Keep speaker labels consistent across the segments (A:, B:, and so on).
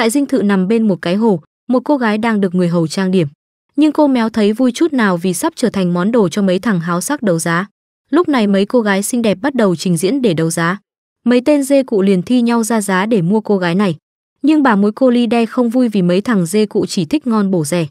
A: tại dinh thự nằm bên một cái hồ một cô gái đang được người hầu trang điểm nhưng cô méo thấy vui chút nào vì sắp trở thành món đồ cho mấy thằng háo sắc đấu giá lúc này mấy cô gái xinh đẹp bắt đầu trình diễn để đấu giá mấy tên dê cụ liền thi nhau ra giá để mua cô gái này nhưng bà mối cô ly đe không vui vì mấy thằng dê cụ chỉ thích ngon bổ rẻ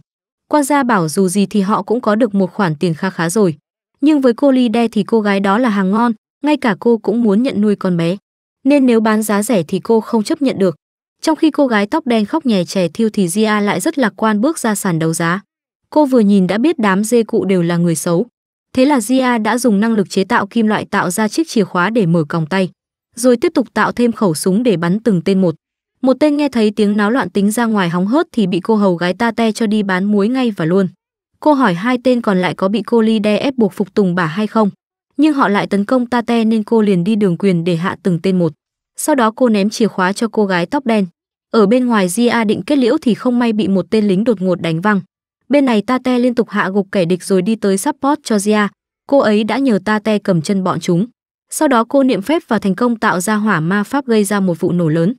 A: quan gia bảo dù gì thì họ cũng có được một khoản tiền kha khá rồi nhưng với cô ly đe thì cô gái đó là hàng ngon ngay cả cô cũng muốn nhận nuôi con bé nên nếu bán giá rẻ thì cô không chấp nhận được trong khi cô gái tóc đen khóc nhè trẻ thiêu thì Gia lại rất lạc quan bước ra sàn đấu giá. Cô vừa nhìn đã biết đám dê cụ đều là người xấu. Thế là Gia đã dùng năng lực chế tạo kim loại tạo ra chiếc chìa khóa để mở còng tay, rồi tiếp tục tạo thêm khẩu súng để bắn từng tên một. Một tên nghe thấy tiếng náo loạn tính ra ngoài hóng hớt thì bị cô hầu gái ta te cho đi bán muối ngay và luôn. Cô hỏi hai tên còn lại có bị cô Ly đe ép buộc phục tùng bà hay không, nhưng họ lại tấn công ta te nên cô liền đi đường quyền để hạ từng tên một. Sau đó cô ném chìa khóa cho cô gái tóc đen, ở bên ngoài Gia định kết liễu thì không may bị một tên lính đột ngột đánh văng. Bên này Tate liên tục hạ gục kẻ địch rồi đi tới support cho Gia. Cô ấy đã nhờ Tate cầm chân bọn chúng. Sau đó cô niệm phép và thành công tạo ra hỏa ma pháp gây ra một vụ nổ lớn.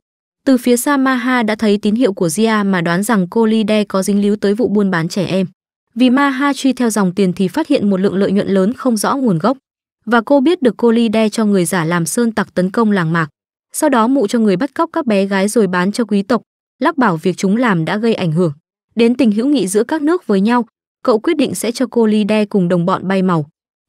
A: Từ phía xa Maha đã thấy tín hiệu của Gia mà đoán rằng cô Lide có dính líu tới vụ buôn bán trẻ em. Vì Maha truy theo dòng tiền thì phát hiện một lượng lợi nhuận lớn không rõ nguồn gốc. Và cô biết được cô Lide cho người giả làm sơn tặc tấn công làng mạc sau đó mụ cho người bắt cóc các bé gái rồi bán cho quý tộc, lắc bảo việc chúng làm đã gây ảnh hưởng đến tình hữu nghị giữa các nước với nhau, cậu quyết định sẽ cho cô Ly Đe cùng đồng bọn bay màu.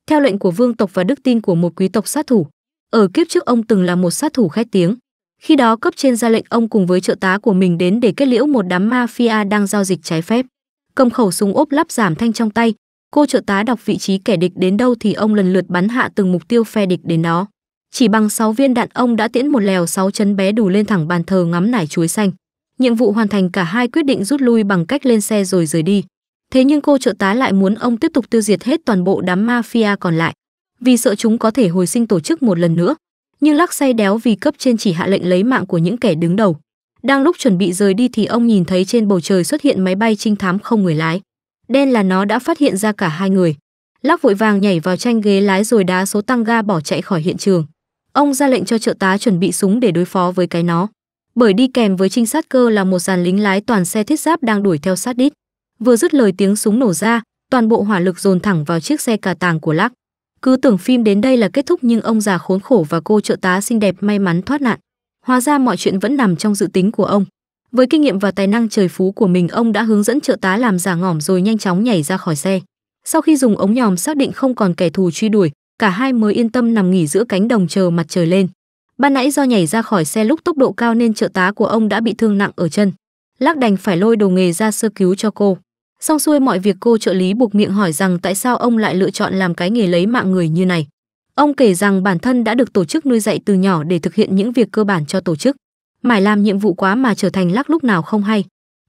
A: Theo lệnh của vương tộc và đức tin của một quý tộc sát thủ, ở kiếp trước ông từng là một sát thủ khét tiếng. Khi đó cấp trên ra lệnh ông cùng với trợ tá của mình đến để kết liễu một đám mafia đang giao dịch trái phép. Cầm khẩu súng ốp lắp giảm thanh trong tay, cô trợ tá đọc vị trí kẻ địch đến đâu thì ông lần lượt bắn hạ từng mục tiêu phe địch đến đó chỉ bằng 6 viên đạn ông đã tiễn một lèo 6 chân bé đủ lên thẳng bàn thờ ngắm nải chuối xanh. Nhiệm vụ hoàn thành cả hai quyết định rút lui bằng cách lên xe rồi rời đi. Thế nhưng cô trợ tá lại muốn ông tiếp tục tiêu diệt hết toàn bộ đám mafia còn lại, vì sợ chúng có thể hồi sinh tổ chức một lần nữa. Nhưng lắc say đéo vì cấp trên chỉ hạ lệnh lấy mạng của những kẻ đứng đầu. Đang lúc chuẩn bị rời đi thì ông nhìn thấy trên bầu trời xuất hiện máy bay trinh thám không người lái. Đen là nó đã phát hiện ra cả hai người. Lắc vội vàng nhảy vào tranh ghế lái rồi đá số tăng ga bỏ chạy khỏi hiện trường. Ông ra lệnh cho trợ tá chuẩn bị súng để đối phó với cái nó. Bởi đi kèm với trinh sát cơ là một dàn lính lái toàn xe thiết giáp đang đuổi theo sát đít. Vừa dứt lời tiếng súng nổ ra, toàn bộ hỏa lực dồn thẳng vào chiếc xe cà tàng của Lắc. Cứ tưởng phim đến đây là kết thúc nhưng ông già khốn khổ và cô trợ tá xinh đẹp may mắn thoát nạn. Hóa ra mọi chuyện vẫn nằm trong dự tính của ông. Với kinh nghiệm và tài năng trời phú của mình, ông đã hướng dẫn trợ tá làm giả ngỏm rồi nhanh chóng nhảy ra khỏi xe. Sau khi dùng ống nhòm xác định không còn kẻ thù truy đuổi, cả hai mới yên tâm nằm nghỉ giữa cánh đồng chờ mặt trời lên. Ban nãy do nhảy ra khỏi xe lúc tốc độ cao nên trợ tá của ông đã bị thương nặng ở chân. Lác đành phải lôi đồ nghề ra sơ cứu cho cô. Xong xuôi mọi việc cô trợ lý buộc miệng hỏi rằng tại sao ông lại lựa chọn làm cái nghề lấy mạng người như này. Ông kể rằng bản thân đã được tổ chức nuôi dạy từ nhỏ để thực hiện những việc cơ bản cho tổ chức. Mải làm nhiệm vụ quá mà trở thành lắc lúc nào không hay.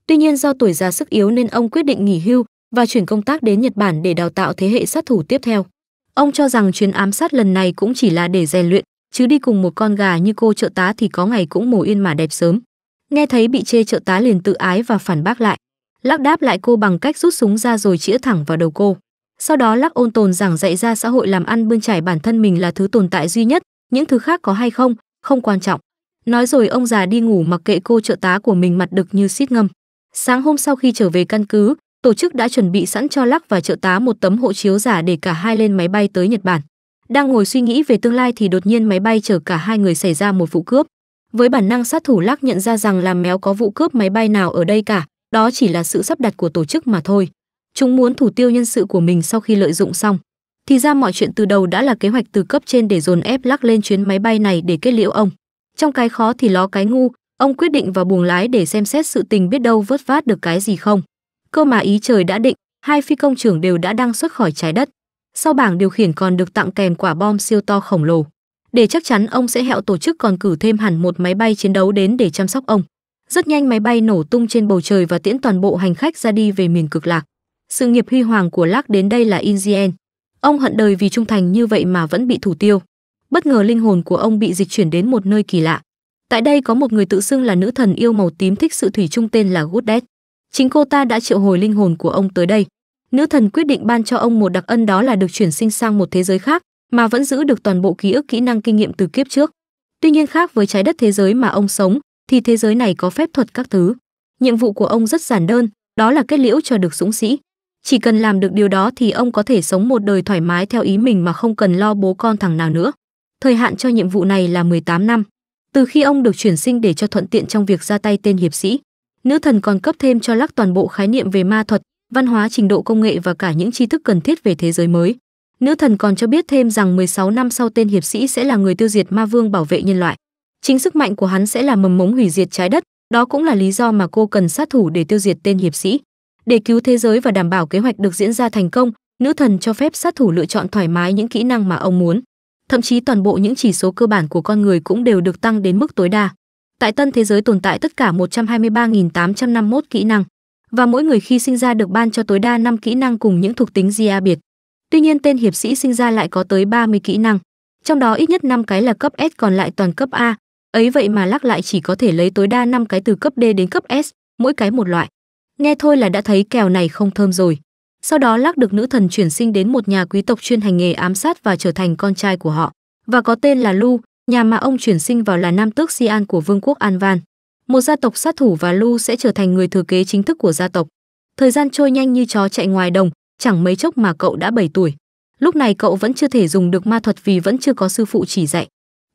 A: Tuy nhiên do tuổi già sức yếu nên ông quyết định nghỉ hưu và chuyển công tác đến Nhật Bản để đào tạo thế hệ sát thủ tiếp theo. Ông cho rằng chuyến ám sát lần này cũng chỉ là để rèn luyện, chứ đi cùng một con gà như cô trợ tá thì có ngày cũng mổ yên mà đẹp sớm. Nghe thấy bị chê trợ tá liền tự ái và phản bác lại, lắc đáp lại cô bằng cách rút súng ra rồi chĩa thẳng vào đầu cô. Sau đó lắc ôn tồn rằng dạy ra xã hội làm ăn bươn trải bản thân mình là thứ tồn tại duy nhất, những thứ khác có hay không, không quan trọng. Nói rồi ông già đi ngủ mặc kệ cô trợ tá của mình mặt đực như xít ngâm. Sáng hôm sau khi trở về căn cứ, tổ chức đã chuẩn bị sẵn cho Lắc và trợ tá một tấm hộ chiếu giả để cả hai lên máy bay tới Nhật Bản. Đang ngồi suy nghĩ về tương lai thì đột nhiên máy bay chở cả hai người xảy ra một vụ cướp. Với bản năng sát thủ Lắc nhận ra rằng làm méo có vụ cướp máy bay nào ở đây cả, đó chỉ là sự sắp đặt của tổ chức mà thôi. Chúng muốn thủ tiêu nhân sự của mình sau khi lợi dụng xong. Thì ra mọi chuyện từ đầu đã là kế hoạch từ cấp trên để dồn ép Lắc lên chuyến máy bay này để kết liễu ông. Trong cái khó thì ló cái ngu, ông quyết định vào buồng lái để xem xét sự tình biết đâu vớt vát được cái gì không. Cơ mà ý trời đã định, hai phi công trưởng đều đã đang xuất khỏi trái đất. Sau bảng điều khiển còn được tặng kèm quả bom siêu to khổng lồ. Để chắc chắn ông sẽ hẹo tổ chức còn cử thêm hẳn một máy bay chiến đấu đến để chăm sóc ông. Rất nhanh máy bay nổ tung trên bầu trời và tiễn toàn bộ hành khách ra đi về miền cực lạc. Sự nghiệp huy hoàng của Lark đến đây là in Ông hận đời vì trung thành như vậy mà vẫn bị thủ tiêu. Bất ngờ linh hồn của ông bị dịch chuyển đến một nơi kỳ lạ. Tại đây có một người tự xưng là nữ thần yêu màu tím thích sự thủy chung tên là Goodhead. Chính cô ta đã triệu hồi linh hồn của ông tới đây. Nữ thần quyết định ban cho ông một đặc ân đó là được chuyển sinh sang một thế giới khác, mà vẫn giữ được toàn bộ ký ức kỹ năng kinh nghiệm từ kiếp trước. Tuy nhiên khác với trái đất thế giới mà ông sống, thì thế giới này có phép thuật các thứ. Nhiệm vụ của ông rất giản đơn, đó là kết liễu cho được dũng sĩ. Chỉ cần làm được điều đó thì ông có thể sống một đời thoải mái theo ý mình mà không cần lo bố con thằng nào nữa. Thời hạn cho nhiệm vụ này là 18 năm. Từ khi ông được chuyển sinh để cho thuận tiện trong việc ra tay tên hiệp sĩ, Nữ thần còn cấp thêm cho Lắc toàn bộ khái niệm về ma thuật, văn hóa trình độ công nghệ và cả những tri thức cần thiết về thế giới mới. Nữ thần còn cho biết thêm rằng 16 năm sau tên hiệp sĩ sẽ là người tiêu diệt ma vương bảo vệ nhân loại. Chính sức mạnh của hắn sẽ là mầm mống hủy diệt trái đất, đó cũng là lý do mà cô cần sát thủ để tiêu diệt tên hiệp sĩ. Để cứu thế giới và đảm bảo kế hoạch được diễn ra thành công, nữ thần cho phép sát thủ lựa chọn thoải mái những kỹ năng mà ông muốn. Thậm chí toàn bộ những chỉ số cơ bản của con người cũng đều được tăng đến mức tối đa tại tân thế giới tồn tại tất cả 123.851 kỹ năng và mỗi người khi sinh ra được ban cho tối đa 5 kỹ năng cùng những thuộc tính gia biệt. Tuy nhiên tên hiệp sĩ sinh ra lại có tới 30 kỹ năng, trong đó ít nhất 5 cái là cấp S còn lại toàn cấp A, ấy vậy mà lắc lại chỉ có thể lấy tối đa 5 cái từ cấp D đến cấp S, mỗi cái một loại. Nghe thôi là đã thấy kèo này không thơm rồi. Sau đó lắc được nữ thần chuyển sinh đến một nhà quý tộc chuyên hành nghề ám sát và trở thành con trai của họ, và có tên là Lu, Nhà mà ông chuyển sinh vào là Nam Tước Si An của Vương quốc An Van. Một gia tộc sát thủ và Lu sẽ trở thành người thừa kế chính thức của gia tộc. Thời gian trôi nhanh như chó chạy ngoài đồng, chẳng mấy chốc mà cậu đã 7 tuổi. Lúc này cậu vẫn chưa thể dùng được ma thuật vì vẫn chưa có sư phụ chỉ dạy.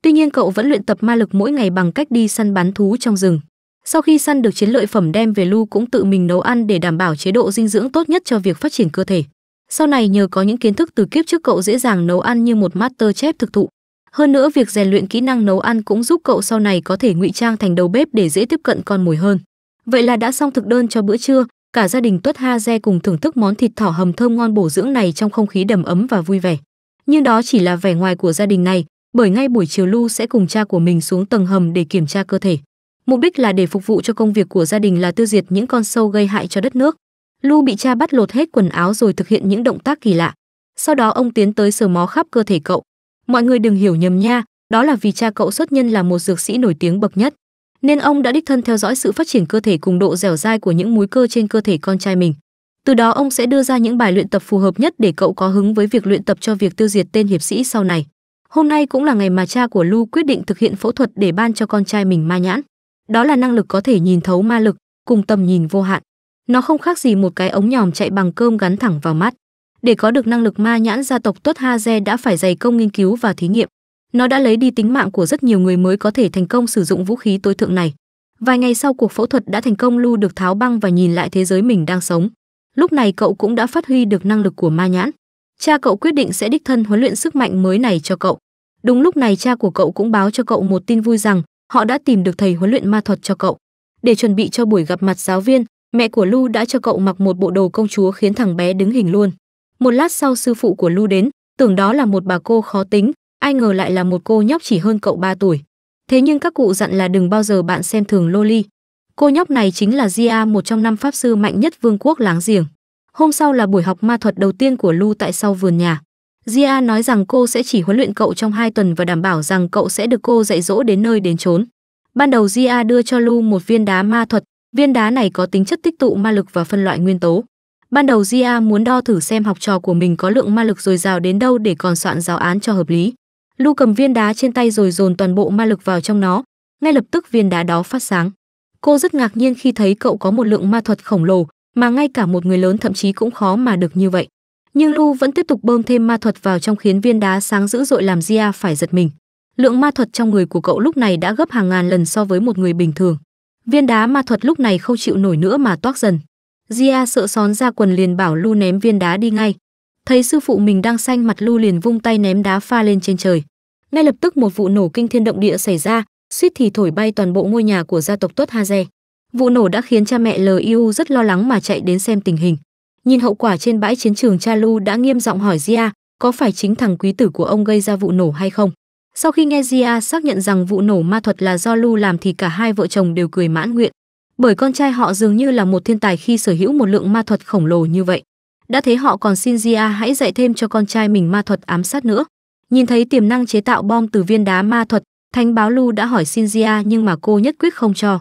A: Tuy nhiên cậu vẫn luyện tập ma lực mỗi ngày bằng cách đi săn bắn thú trong rừng. Sau khi săn được chiến lợi phẩm đem về Lu cũng tự mình nấu ăn để đảm bảo chế độ dinh dưỡng tốt nhất cho việc phát triển cơ thể. Sau này nhờ có những kiến thức từ kiếp trước cậu dễ dàng nấu ăn như một master chef thực thụ. Hơn nữa việc rèn luyện kỹ năng nấu ăn cũng giúp cậu sau này có thể ngụy trang thành đầu bếp để dễ tiếp cận con mồi hơn. Vậy là đã xong thực đơn cho bữa trưa, cả gia đình Tuất Ha Re cùng thưởng thức món thịt thỏ hầm thơm ngon bổ dưỡng này trong không khí đầm ấm và vui vẻ. Nhưng đó chỉ là vẻ ngoài của gia đình này, bởi ngay buổi chiều Lu sẽ cùng cha của mình xuống tầng hầm để kiểm tra cơ thể. Mục đích là để phục vụ cho công việc của gia đình là tiêu diệt những con sâu gây hại cho đất nước. Lu bị cha bắt lột hết quần áo rồi thực hiện những động tác kỳ lạ. Sau đó ông tiến tới sờ mó khắp cơ thể cậu mọi người đừng hiểu nhầm nha đó là vì cha cậu xuất nhân là một dược sĩ nổi tiếng bậc nhất nên ông đã đích thân theo dõi sự phát triển cơ thể cùng độ dẻo dai của những múi cơ trên cơ thể con trai mình từ đó ông sẽ đưa ra những bài luyện tập phù hợp nhất để cậu có hứng với việc luyện tập cho việc tiêu diệt tên hiệp sĩ sau này hôm nay cũng là ngày mà cha của lu quyết định thực hiện phẫu thuật để ban cho con trai mình ma nhãn đó là năng lực có thể nhìn thấu ma lực cùng tầm nhìn vô hạn nó không khác gì một cái ống nhòm chạy bằng cơm gắn thẳng vào mắt để có được năng lực ma nhãn gia tộc Tốt ha re đã phải dày công nghiên cứu và thí nghiệm nó đã lấy đi tính mạng của rất nhiều người mới có thể thành công sử dụng vũ khí tối thượng này vài ngày sau cuộc phẫu thuật đã thành công lưu được tháo băng và nhìn lại thế giới mình đang sống lúc này cậu cũng đã phát huy được năng lực của ma nhãn cha cậu quyết định sẽ đích thân huấn luyện sức mạnh mới này cho cậu đúng lúc này cha của cậu cũng báo cho cậu một tin vui rằng họ đã tìm được thầy huấn luyện ma thuật cho cậu để chuẩn bị cho buổi gặp mặt giáo viên mẹ của lu đã cho cậu mặc một bộ đồ công chúa khiến thằng bé đứng hình luôn một lát sau sư phụ của Lu đến, tưởng đó là một bà cô khó tính, ai ngờ lại là một cô nhóc chỉ hơn cậu 3 tuổi. Thế nhưng các cụ dặn là đừng bao giờ bạn xem thường Loli. Cô nhóc này chính là Gia một trong năm pháp sư mạnh nhất vương quốc láng giềng. Hôm sau là buổi học ma thuật đầu tiên của Lu tại sau vườn nhà. Gia nói rằng cô sẽ chỉ huấn luyện cậu trong 2 tuần và đảm bảo rằng cậu sẽ được cô dạy dỗ đến nơi đến chốn. Ban đầu Gia đưa cho Lu một viên đá ma thuật, viên đá này có tính chất tích tụ ma lực và phân loại nguyên tố. Ban đầu Gia muốn đo thử xem học trò của mình có lượng ma lực dồi dào đến đâu để còn soạn giáo án cho hợp lý. Lu cầm viên đá trên tay rồi dồn toàn bộ ma lực vào trong nó, ngay lập tức viên đá đó phát sáng. Cô rất ngạc nhiên khi thấy cậu có một lượng ma thuật khổng lồ mà ngay cả một người lớn thậm chí cũng khó mà được như vậy. Nhưng Lu vẫn tiếp tục bơm thêm ma thuật vào trong khiến viên đá sáng dữ dội làm Gia phải giật mình. Lượng ma thuật trong người của cậu lúc này đã gấp hàng ngàn lần so với một người bình thường. Viên đá ma thuật lúc này không chịu nổi nữa mà toác dần. Gia sợ xón ra quần liền bảo Lu ném viên đá đi ngay. Thấy sư phụ mình đang xanh mặt Lu liền vung tay ném đá pha lên trên trời. Ngay lập tức một vụ nổ kinh thiên động địa xảy ra, suýt thì thổi bay toàn bộ ngôi nhà của gia tộc Tuất Haze. Vụ nổ đã khiến cha mẹ Liu rất lo lắng mà chạy đến xem tình hình. Nhìn hậu quả trên bãi chiến trường cha Lu đã nghiêm giọng hỏi Gia, có phải chính thằng quý tử của ông gây ra vụ nổ hay không? Sau khi nghe Gia xác nhận rằng vụ nổ ma thuật là do Lu làm thì cả hai vợ chồng đều cười mãn nguyện bởi con trai họ dường như là một thiên tài khi sở hữu một lượng ma thuật khổng lồ như vậy. Đã thế họ còn xin Gia hãy dạy thêm cho con trai mình ma thuật ám sát nữa. Nhìn thấy tiềm năng chế tạo bom từ viên đá ma thuật, Thánh báo Lu đã hỏi xin Gia nhưng mà cô nhất quyết không cho.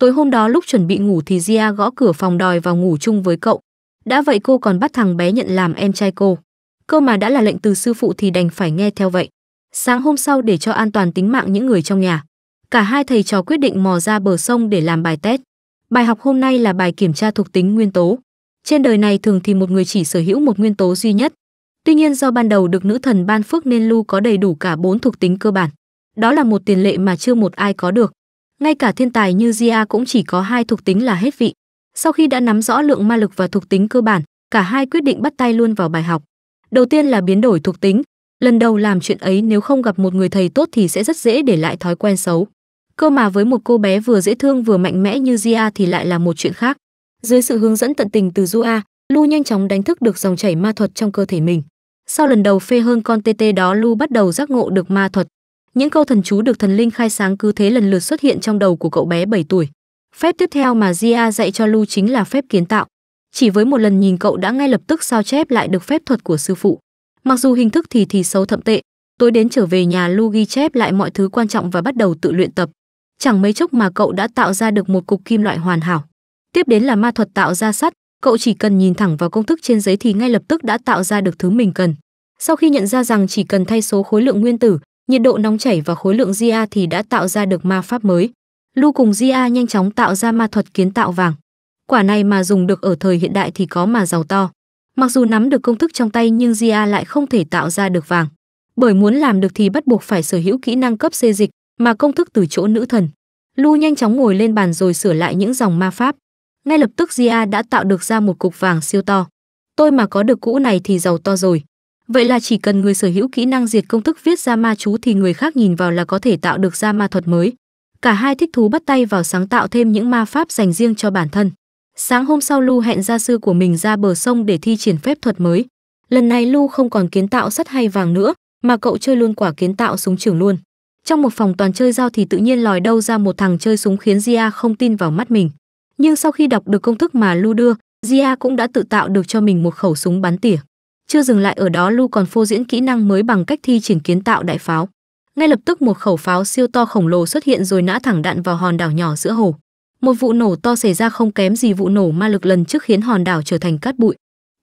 A: Tối hôm đó lúc chuẩn bị ngủ thì Gia gõ cửa phòng đòi vào ngủ chung với cậu. Đã vậy cô còn bắt thằng bé nhận làm em trai cô. Cơ mà đã là lệnh từ sư phụ thì đành phải nghe theo vậy. Sáng hôm sau để cho an toàn tính mạng những người trong nhà, cả hai thầy trò quyết định mò ra bờ sông để làm bài test. Bài học hôm nay là bài kiểm tra thuộc tính nguyên tố. Trên đời này thường thì một người chỉ sở hữu một nguyên tố duy nhất. Tuy nhiên do ban đầu được nữ thần ban phước nên Lu có đầy đủ cả bốn thuộc tính cơ bản. Đó là một tiền lệ mà chưa một ai có được. Ngay cả thiên tài như Gia cũng chỉ có hai thuộc tính là hết vị. Sau khi đã nắm rõ lượng ma lực và thuộc tính cơ bản, cả hai quyết định bắt tay luôn vào bài học. Đầu tiên là biến đổi thuộc tính. Lần đầu làm chuyện ấy nếu không gặp một người thầy tốt thì sẽ rất dễ để lại thói quen xấu. Cơ mà với một cô bé vừa dễ thương vừa mạnh mẽ như Gia thì lại là một chuyện khác. Dưới sự hướng dẫn tận tình từ Dua, Lu nhanh chóng đánh thức được dòng chảy ma thuật trong cơ thể mình. Sau lần đầu phê hơn con TT đó Lu bắt đầu giác ngộ được ma thuật. Những câu thần chú được thần linh khai sáng cứ thế lần lượt xuất hiện trong đầu của cậu bé 7 tuổi. Phép tiếp theo mà Gia dạy cho Lu chính là phép kiến tạo. Chỉ với một lần nhìn cậu đã ngay lập tức sao chép lại được phép thuật của sư phụ. Mặc dù hình thức thì thì xấu thậm tệ, tối đến trở về nhà Lu ghi chép lại mọi thứ quan trọng và bắt đầu tự luyện tập chẳng mấy chốc mà cậu đã tạo ra được một cục kim loại hoàn hảo. Tiếp đến là ma thuật tạo ra sắt, cậu chỉ cần nhìn thẳng vào công thức trên giấy thì ngay lập tức đã tạo ra được thứ mình cần. Sau khi nhận ra rằng chỉ cần thay số khối lượng nguyên tử, nhiệt độ nóng chảy và khối lượng Gia thì đã tạo ra được ma pháp mới. Lu cùng Gia nhanh chóng tạo ra ma thuật kiến tạo vàng. Quả này mà dùng được ở thời hiện đại thì có mà giàu to. Mặc dù nắm được công thức trong tay nhưng Gia lại không thể tạo ra được vàng. Bởi muốn làm được thì bắt buộc phải sở hữu kỹ năng cấp xê dịch, mà công thức từ chỗ nữ thần. Lu nhanh chóng ngồi lên bàn rồi sửa lại những dòng ma pháp. Ngay lập tức Gia đã tạo được ra một cục vàng siêu to. Tôi mà có được cũ này thì giàu to rồi. Vậy là chỉ cần người sở hữu kỹ năng diệt công thức viết ra ma chú thì người khác nhìn vào là có thể tạo được ra ma thuật mới. Cả hai thích thú bắt tay vào sáng tạo thêm những ma pháp dành riêng cho bản thân. Sáng hôm sau Lu hẹn gia sư của mình ra bờ sông để thi triển phép thuật mới. Lần này Lu không còn kiến tạo sắt hay vàng nữa, mà cậu chơi luôn quả kiến tạo súng trường luôn. Trong một phòng toàn chơi dao thì tự nhiên lòi đâu ra một thằng chơi súng khiến Gia không tin vào mắt mình. Nhưng sau khi đọc được công thức mà Lu đưa, Gia cũng đã tự tạo được cho mình một khẩu súng bắn tỉa. Chưa dừng lại ở đó Lu còn phô diễn kỹ năng mới bằng cách thi triển kiến tạo đại pháo. Ngay lập tức một khẩu pháo siêu to khổng lồ xuất hiện rồi nã thẳng đạn vào hòn đảo nhỏ giữa hồ. Một vụ nổ to xảy ra không kém gì vụ nổ ma lực lần trước khiến hòn đảo trở thành cát bụi.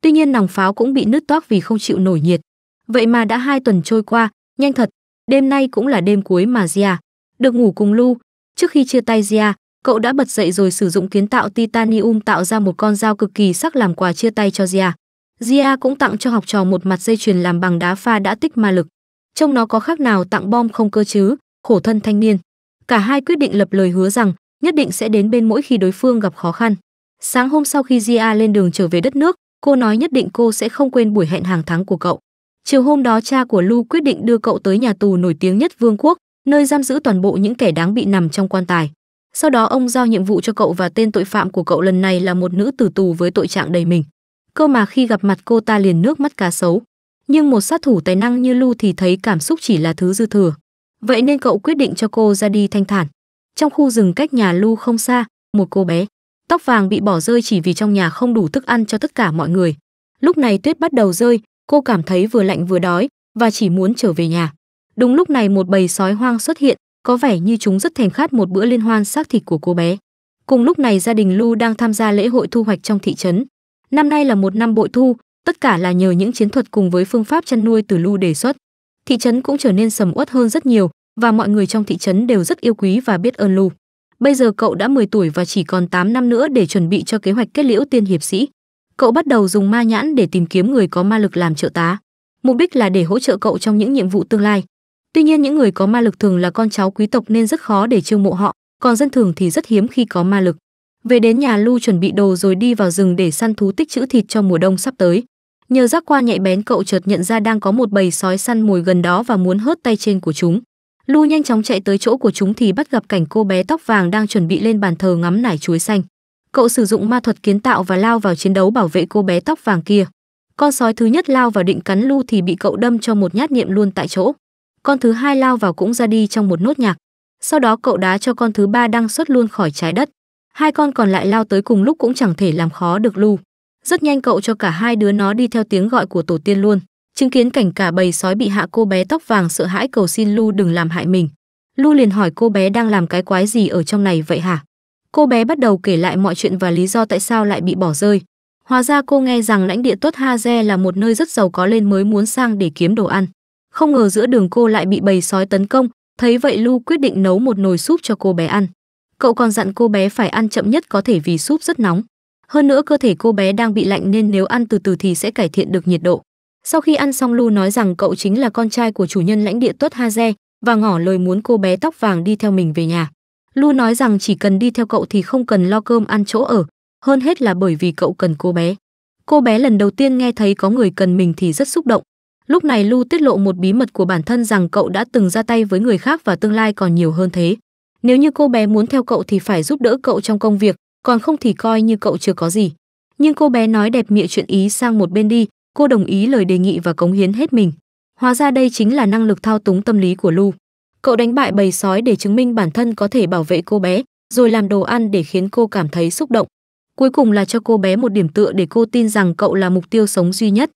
A: Tuy nhiên nòng pháo cũng bị nứt toác vì không chịu nổi nhiệt. Vậy mà đã hai tuần trôi qua, nhanh thật, Đêm nay cũng là đêm cuối mà Gia được ngủ cùng Lu. Trước khi chia tay Gia, cậu đã bật dậy rồi sử dụng kiến tạo titanium tạo ra một con dao cực kỳ sắc làm quà chia tay cho Gia. Gia cũng tặng cho học trò một mặt dây chuyền làm bằng đá pha đã tích ma lực. Trong nó có khác nào tặng bom không cơ chứ, khổ thân thanh niên. Cả hai quyết định lập lời hứa rằng nhất định sẽ đến bên mỗi khi đối phương gặp khó khăn. Sáng hôm sau khi Gia lên đường trở về đất nước, cô nói nhất định cô sẽ không quên buổi hẹn hàng tháng của cậu. Chiều hôm đó cha của Lu quyết định đưa cậu tới nhà tù nổi tiếng nhất vương quốc, nơi giam giữ toàn bộ những kẻ đáng bị nằm trong quan tài. Sau đó ông giao nhiệm vụ cho cậu và tên tội phạm của cậu lần này là một nữ tử tù với tội trạng đầy mình. Cơ mà khi gặp mặt cô ta liền nước mắt cá sấu. Nhưng một sát thủ tài năng như Lu thì thấy cảm xúc chỉ là thứ dư thừa. Vậy nên cậu quyết định cho cô ra đi thanh thản. Trong khu rừng cách nhà Lu không xa, một cô bé, tóc vàng bị bỏ rơi chỉ vì trong nhà không đủ thức ăn cho tất cả mọi người. Lúc này tuyết bắt đầu rơi, cô cảm thấy vừa lạnh vừa đói và chỉ muốn trở về nhà. Đúng lúc này một bầy sói hoang xuất hiện, có vẻ như chúng rất thèm khát một bữa liên hoan xác thịt của cô bé. Cùng lúc này gia đình Lu đang tham gia lễ hội thu hoạch trong thị trấn. Năm nay là một năm bội thu, tất cả là nhờ những chiến thuật cùng với phương pháp chăn nuôi từ Lu đề xuất. Thị trấn cũng trở nên sầm uất hơn rất nhiều và mọi người trong thị trấn đều rất yêu quý và biết ơn Lu. Bây giờ cậu đã 10 tuổi và chỉ còn 8 năm nữa để chuẩn bị cho kế hoạch kết liễu tiên hiệp sĩ cậu bắt đầu dùng ma nhãn để tìm kiếm người có ma lực làm trợ tá mục đích là để hỗ trợ cậu trong những nhiệm vụ tương lai tuy nhiên những người có ma lực thường là con cháu quý tộc nên rất khó để chiêu mộ họ còn dân thường thì rất hiếm khi có ma lực về đến nhà lu chuẩn bị đồ rồi đi vào rừng để săn thú tích trữ thịt cho mùa đông sắp tới nhờ giác quan nhạy bén cậu chợt nhận ra đang có một bầy sói săn mồi gần đó và muốn hớt tay trên của chúng Lu nhanh chóng chạy tới chỗ của chúng thì bắt gặp cảnh cô bé tóc vàng đang chuẩn bị lên bàn thờ ngắm nải chuối xanh cậu sử dụng ma thuật kiến tạo và lao vào chiến đấu bảo vệ cô bé tóc vàng kia. Con sói thứ nhất lao vào định cắn Lu thì bị cậu đâm cho một nhát niệm luôn tại chỗ. Con thứ hai lao vào cũng ra đi trong một nốt nhạc. Sau đó cậu đá cho con thứ ba đang xuất luôn khỏi trái đất. Hai con còn lại lao tới cùng lúc cũng chẳng thể làm khó được Lu. Rất nhanh cậu cho cả hai đứa nó đi theo tiếng gọi của tổ tiên luôn. Chứng kiến cảnh cả bầy sói bị hạ cô bé tóc vàng sợ hãi cầu xin Lu đừng làm hại mình. Lu liền hỏi cô bé đang làm cái quái gì ở trong này vậy hả? Cô bé bắt đầu kể lại mọi chuyện và lý do tại sao lại bị bỏ rơi. Hóa ra cô nghe rằng lãnh địa tốt Haze là một nơi rất giàu có lên mới muốn sang để kiếm đồ ăn. Không ngờ giữa đường cô lại bị bầy sói tấn công, thấy vậy Lu quyết định nấu một nồi súp cho cô bé ăn. Cậu còn dặn cô bé phải ăn chậm nhất có thể vì súp rất nóng. Hơn nữa cơ thể cô bé đang bị lạnh nên nếu ăn từ từ thì sẽ cải thiện được nhiệt độ. Sau khi ăn xong Lu nói rằng cậu chính là con trai của chủ nhân lãnh địa tốt Haze và ngỏ lời muốn cô bé tóc vàng đi theo mình về nhà. Lu nói rằng chỉ cần đi theo cậu thì không cần lo cơm ăn chỗ ở, hơn hết là bởi vì cậu cần cô bé. Cô bé lần đầu tiên nghe thấy có người cần mình thì rất xúc động. Lúc này Lu tiết lộ một bí mật của bản thân rằng cậu đã từng ra tay với người khác và tương lai còn nhiều hơn thế. Nếu như cô bé muốn theo cậu thì phải giúp đỡ cậu trong công việc, còn không thì coi như cậu chưa có gì. Nhưng cô bé nói đẹp miệng chuyện ý sang một bên đi, cô đồng ý lời đề nghị và cống hiến hết mình. Hóa ra đây chính là năng lực thao túng tâm lý của Lu. Cậu đánh bại bầy sói để chứng minh bản thân có thể bảo vệ cô bé, rồi làm đồ ăn để khiến cô cảm thấy xúc động. Cuối cùng là cho cô bé một điểm tựa để cô tin rằng cậu là mục tiêu sống duy nhất.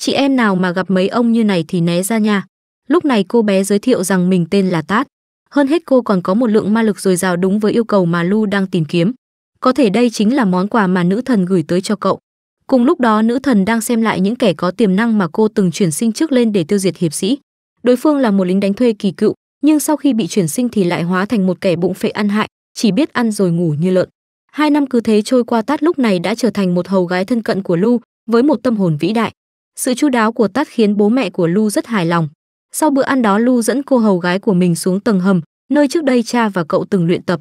A: Chị em nào mà gặp mấy ông như này thì né ra nha. Lúc này cô bé giới thiệu rằng mình tên là Tát. Hơn hết cô còn có một lượng ma lực dồi dào đúng với yêu cầu mà Lu đang tìm kiếm. Có thể đây chính là món quà mà nữ thần gửi tới cho cậu. Cùng lúc đó nữ thần đang xem lại những kẻ có tiềm năng mà cô từng chuyển sinh trước lên để tiêu diệt hiệp sĩ. Đối phương là một lính đánh thuê kỳ cựu, nhưng sau khi bị chuyển sinh thì lại hóa thành một kẻ bụng phệ ăn hại, chỉ biết ăn rồi ngủ như lợn. Hai năm cứ thế trôi qua Tát lúc này đã trở thành một hầu gái thân cận của Lu, với một tâm hồn vĩ đại. Sự chu đáo của Tát khiến bố mẹ của Lu rất hài lòng. Sau bữa ăn đó Lu dẫn cô hầu gái của mình xuống tầng hầm, nơi trước đây cha và cậu từng luyện tập.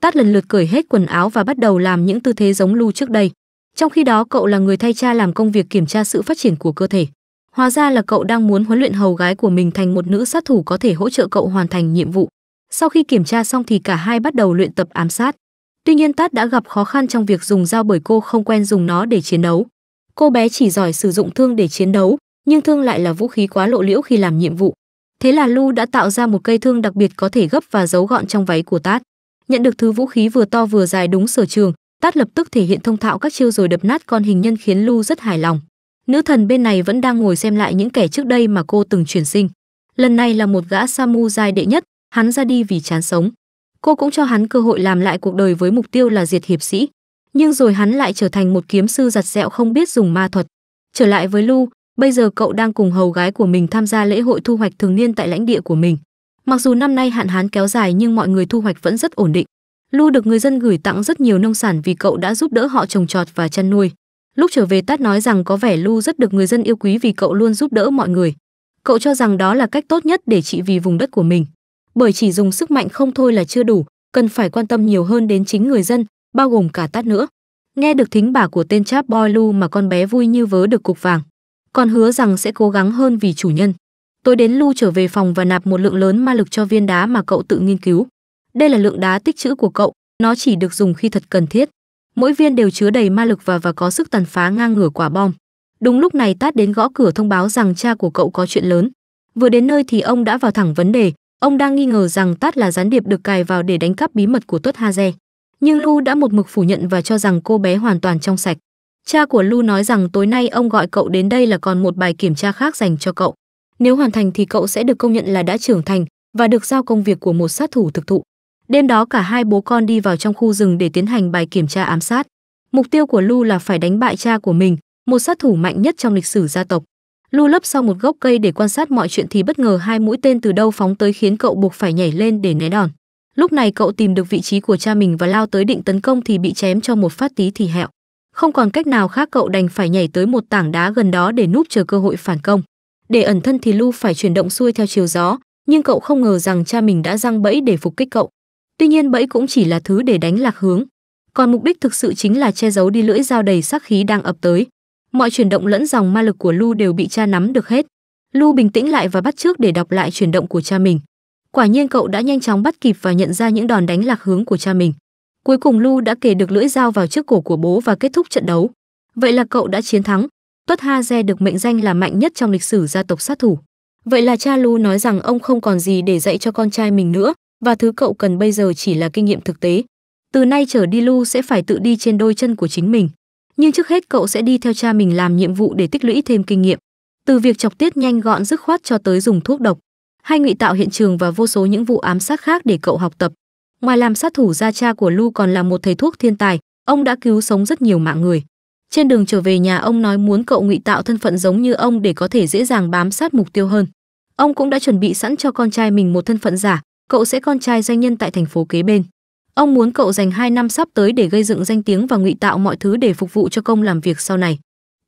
A: Tát lần lượt cởi hết quần áo và bắt đầu làm những tư thế giống Lu trước đây. Trong khi đó cậu là người thay cha làm công việc kiểm tra sự phát triển của cơ thể. Hóa ra là cậu đang muốn huấn luyện hầu gái của mình thành một nữ sát thủ có thể hỗ trợ cậu hoàn thành nhiệm vụ. Sau khi kiểm tra xong thì cả hai bắt đầu luyện tập ám sát. Tuy nhiên Tát đã gặp khó khăn trong việc dùng dao bởi cô không quen dùng nó để chiến đấu. Cô bé chỉ giỏi sử dụng thương để chiến đấu, nhưng thương lại là vũ khí quá lộ liễu khi làm nhiệm vụ. Thế là Lu đã tạo ra một cây thương đặc biệt có thể gấp và giấu gọn trong váy của Tát. Nhận được thứ vũ khí vừa to vừa dài đúng sở trường, Tát lập tức thể hiện thông thạo các chiêu rồi đập nát con hình nhân khiến Lu rất hài lòng. Nữ thần bên này vẫn đang ngồi xem lại những kẻ trước đây mà cô từng chuyển sinh. Lần này là một gã samurai đệ nhất, hắn ra đi vì chán sống. Cô cũng cho hắn cơ hội làm lại cuộc đời với mục tiêu là diệt hiệp sĩ. Nhưng rồi hắn lại trở thành một kiếm sư giặt dẹo không biết dùng ma thuật. Trở lại với Lu, bây giờ cậu đang cùng hầu gái của mình tham gia lễ hội thu hoạch thường niên tại lãnh địa của mình. Mặc dù năm nay hạn hán kéo dài nhưng mọi người thu hoạch vẫn rất ổn định. Lu được người dân gửi tặng rất nhiều nông sản vì cậu đã giúp đỡ họ trồng trọt và chăn nuôi. Lúc trở về Tát nói rằng có vẻ Lu rất được người dân yêu quý vì cậu luôn giúp đỡ mọi người. Cậu cho rằng đó là cách tốt nhất để trị vì vùng đất của mình. Bởi chỉ dùng sức mạnh không thôi là chưa đủ, cần phải quan tâm nhiều hơn đến chính người dân, bao gồm cả Tát nữa. Nghe được thính bà của tên chap boy Lu mà con bé vui như vớ được cục vàng. Còn hứa rằng sẽ cố gắng hơn vì chủ nhân. Tôi đến Lu trở về phòng và nạp một lượng lớn ma lực cho viên đá mà cậu tự nghiên cứu. Đây là lượng đá tích trữ của cậu, nó chỉ được dùng khi thật cần thiết mỗi viên đều chứa đầy ma lực và và có sức tàn phá ngang ngửa quả bom. Đúng lúc này Tát đến gõ cửa thông báo rằng cha của cậu có chuyện lớn. Vừa đến nơi thì ông đã vào thẳng vấn đề, ông đang nghi ngờ rằng Tát là gián điệp được cài vào để đánh cắp bí mật của Tuất Haze. Nhưng Lu đã một mực phủ nhận và cho rằng cô bé hoàn toàn trong sạch. Cha của Lu nói rằng tối nay ông gọi cậu đến đây là còn một bài kiểm tra khác dành cho cậu. Nếu hoàn thành thì cậu sẽ được công nhận là đã trưởng thành và được giao công việc của một sát thủ thực thụ. Đêm đó cả hai bố con đi vào trong khu rừng để tiến hành bài kiểm tra ám sát. Mục tiêu của Lu là phải đánh bại cha của mình, một sát thủ mạnh nhất trong lịch sử gia tộc. Lu lấp sau một gốc cây để quan sát mọi chuyện thì bất ngờ hai mũi tên từ đâu phóng tới khiến cậu buộc phải nhảy lên để né đòn. Lúc này cậu tìm được vị trí của cha mình và lao tới định tấn công thì bị chém cho một phát tí thì hẹo. Không còn cách nào khác cậu đành phải nhảy tới một tảng đá gần đó để núp chờ cơ hội phản công. Để ẩn thân thì Lu phải chuyển động xuôi theo chiều gió, nhưng cậu không ngờ rằng cha mình đã răng bẫy để phục kích cậu. Tuy nhiên bẫy cũng chỉ là thứ để đánh lạc hướng, còn mục đích thực sự chính là che giấu đi lưỡi dao đầy sát khí đang ập tới. Mọi chuyển động lẫn dòng ma lực của Lu đều bị cha nắm được hết. Lu bình tĩnh lại và bắt trước để đọc lại chuyển động của cha mình. Quả nhiên cậu đã nhanh chóng bắt kịp và nhận ra những đòn đánh lạc hướng của cha mình. Cuối cùng Lu đã kề được lưỡi dao vào trước cổ của bố và kết thúc trận đấu. Vậy là cậu đã chiến thắng. Tuất Ha Ze được mệnh danh là mạnh nhất trong lịch sử gia tộc sát thủ. Vậy là cha Lu nói rằng ông không còn gì để dạy cho con trai mình nữa, và thứ cậu cần bây giờ chỉ là kinh nghiệm thực tế. Từ nay trở đi Lu sẽ phải tự đi trên đôi chân của chính mình. Nhưng trước hết cậu sẽ đi theo cha mình làm nhiệm vụ để tích lũy thêm kinh nghiệm. Từ việc chọc tiết nhanh gọn dứt khoát cho tới dùng thuốc độc, hay ngụy tạo hiện trường và vô số những vụ ám sát khác để cậu học tập. Ngoài làm sát thủ gia cha của Lu còn là một thầy thuốc thiên tài, ông đã cứu sống rất nhiều mạng người. Trên đường trở về nhà ông nói muốn cậu ngụy tạo thân phận giống như ông để có thể dễ dàng bám sát mục tiêu hơn. Ông cũng đã chuẩn bị sẵn cho con trai mình một thân phận giả, cậu sẽ con trai doanh nhân tại thành phố kế bên. Ông muốn cậu dành 2 năm sắp tới để gây dựng danh tiếng và ngụy tạo mọi thứ để phục vụ cho công làm việc sau này.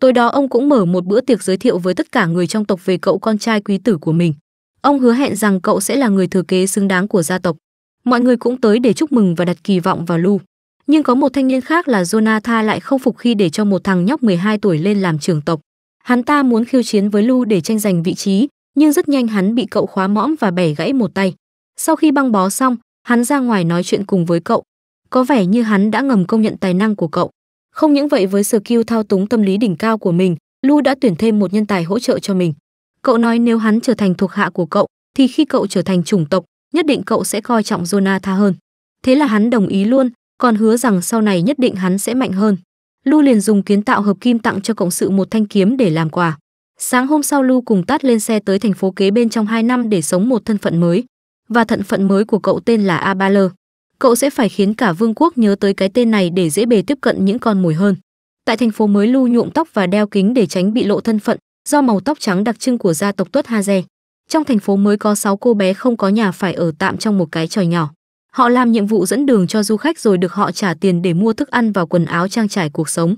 A: Tối đó ông cũng mở một bữa tiệc giới thiệu với tất cả người trong tộc về cậu con trai quý tử của mình. Ông hứa hẹn rằng cậu sẽ là người thừa kế xứng đáng của gia tộc. Mọi người cũng tới để chúc mừng và đặt kỳ vọng vào Lu. Nhưng có một thanh niên khác là Jonathan lại không phục khi để cho một thằng nhóc 12 tuổi lên làm trưởng tộc. Hắn ta muốn khiêu chiến với Lu để tranh giành vị trí, nhưng rất nhanh hắn bị cậu khóa mõm và bẻ gãy một tay. Sau khi băng bó xong, hắn ra ngoài nói chuyện cùng với cậu. Có vẻ như hắn đã ngầm công nhận tài năng của cậu. Không những vậy với skill thao túng tâm lý đỉnh cao của mình, Lu đã tuyển thêm một nhân tài hỗ trợ cho mình. Cậu nói nếu hắn trở thành thuộc hạ của cậu, thì khi cậu trở thành chủng tộc, nhất định cậu sẽ coi trọng Jonathan hơn. Thế là hắn đồng ý luôn, còn hứa rằng sau này nhất định hắn sẽ mạnh hơn. Lu liền dùng kiến tạo hợp kim tặng cho cộng sự một thanh kiếm để làm quà. Sáng hôm sau Lu cùng Tát lên xe tới thành phố kế bên trong 2 năm để sống một thân phận mới và thận phận mới của cậu tên là Abaler. Cậu sẽ phải khiến cả vương quốc nhớ tới cái tên này để dễ bề tiếp cận những con mồi hơn. Tại thành phố mới lưu nhuộm tóc và đeo kính để tránh bị lộ thân phận do màu tóc trắng đặc trưng của gia tộc Tuất Haze. Trong thành phố mới có 6 cô bé không có nhà phải ở tạm trong một cái tròi nhỏ. Họ làm nhiệm vụ dẫn đường cho du khách rồi được họ trả tiền để mua thức ăn và quần áo trang trải cuộc sống.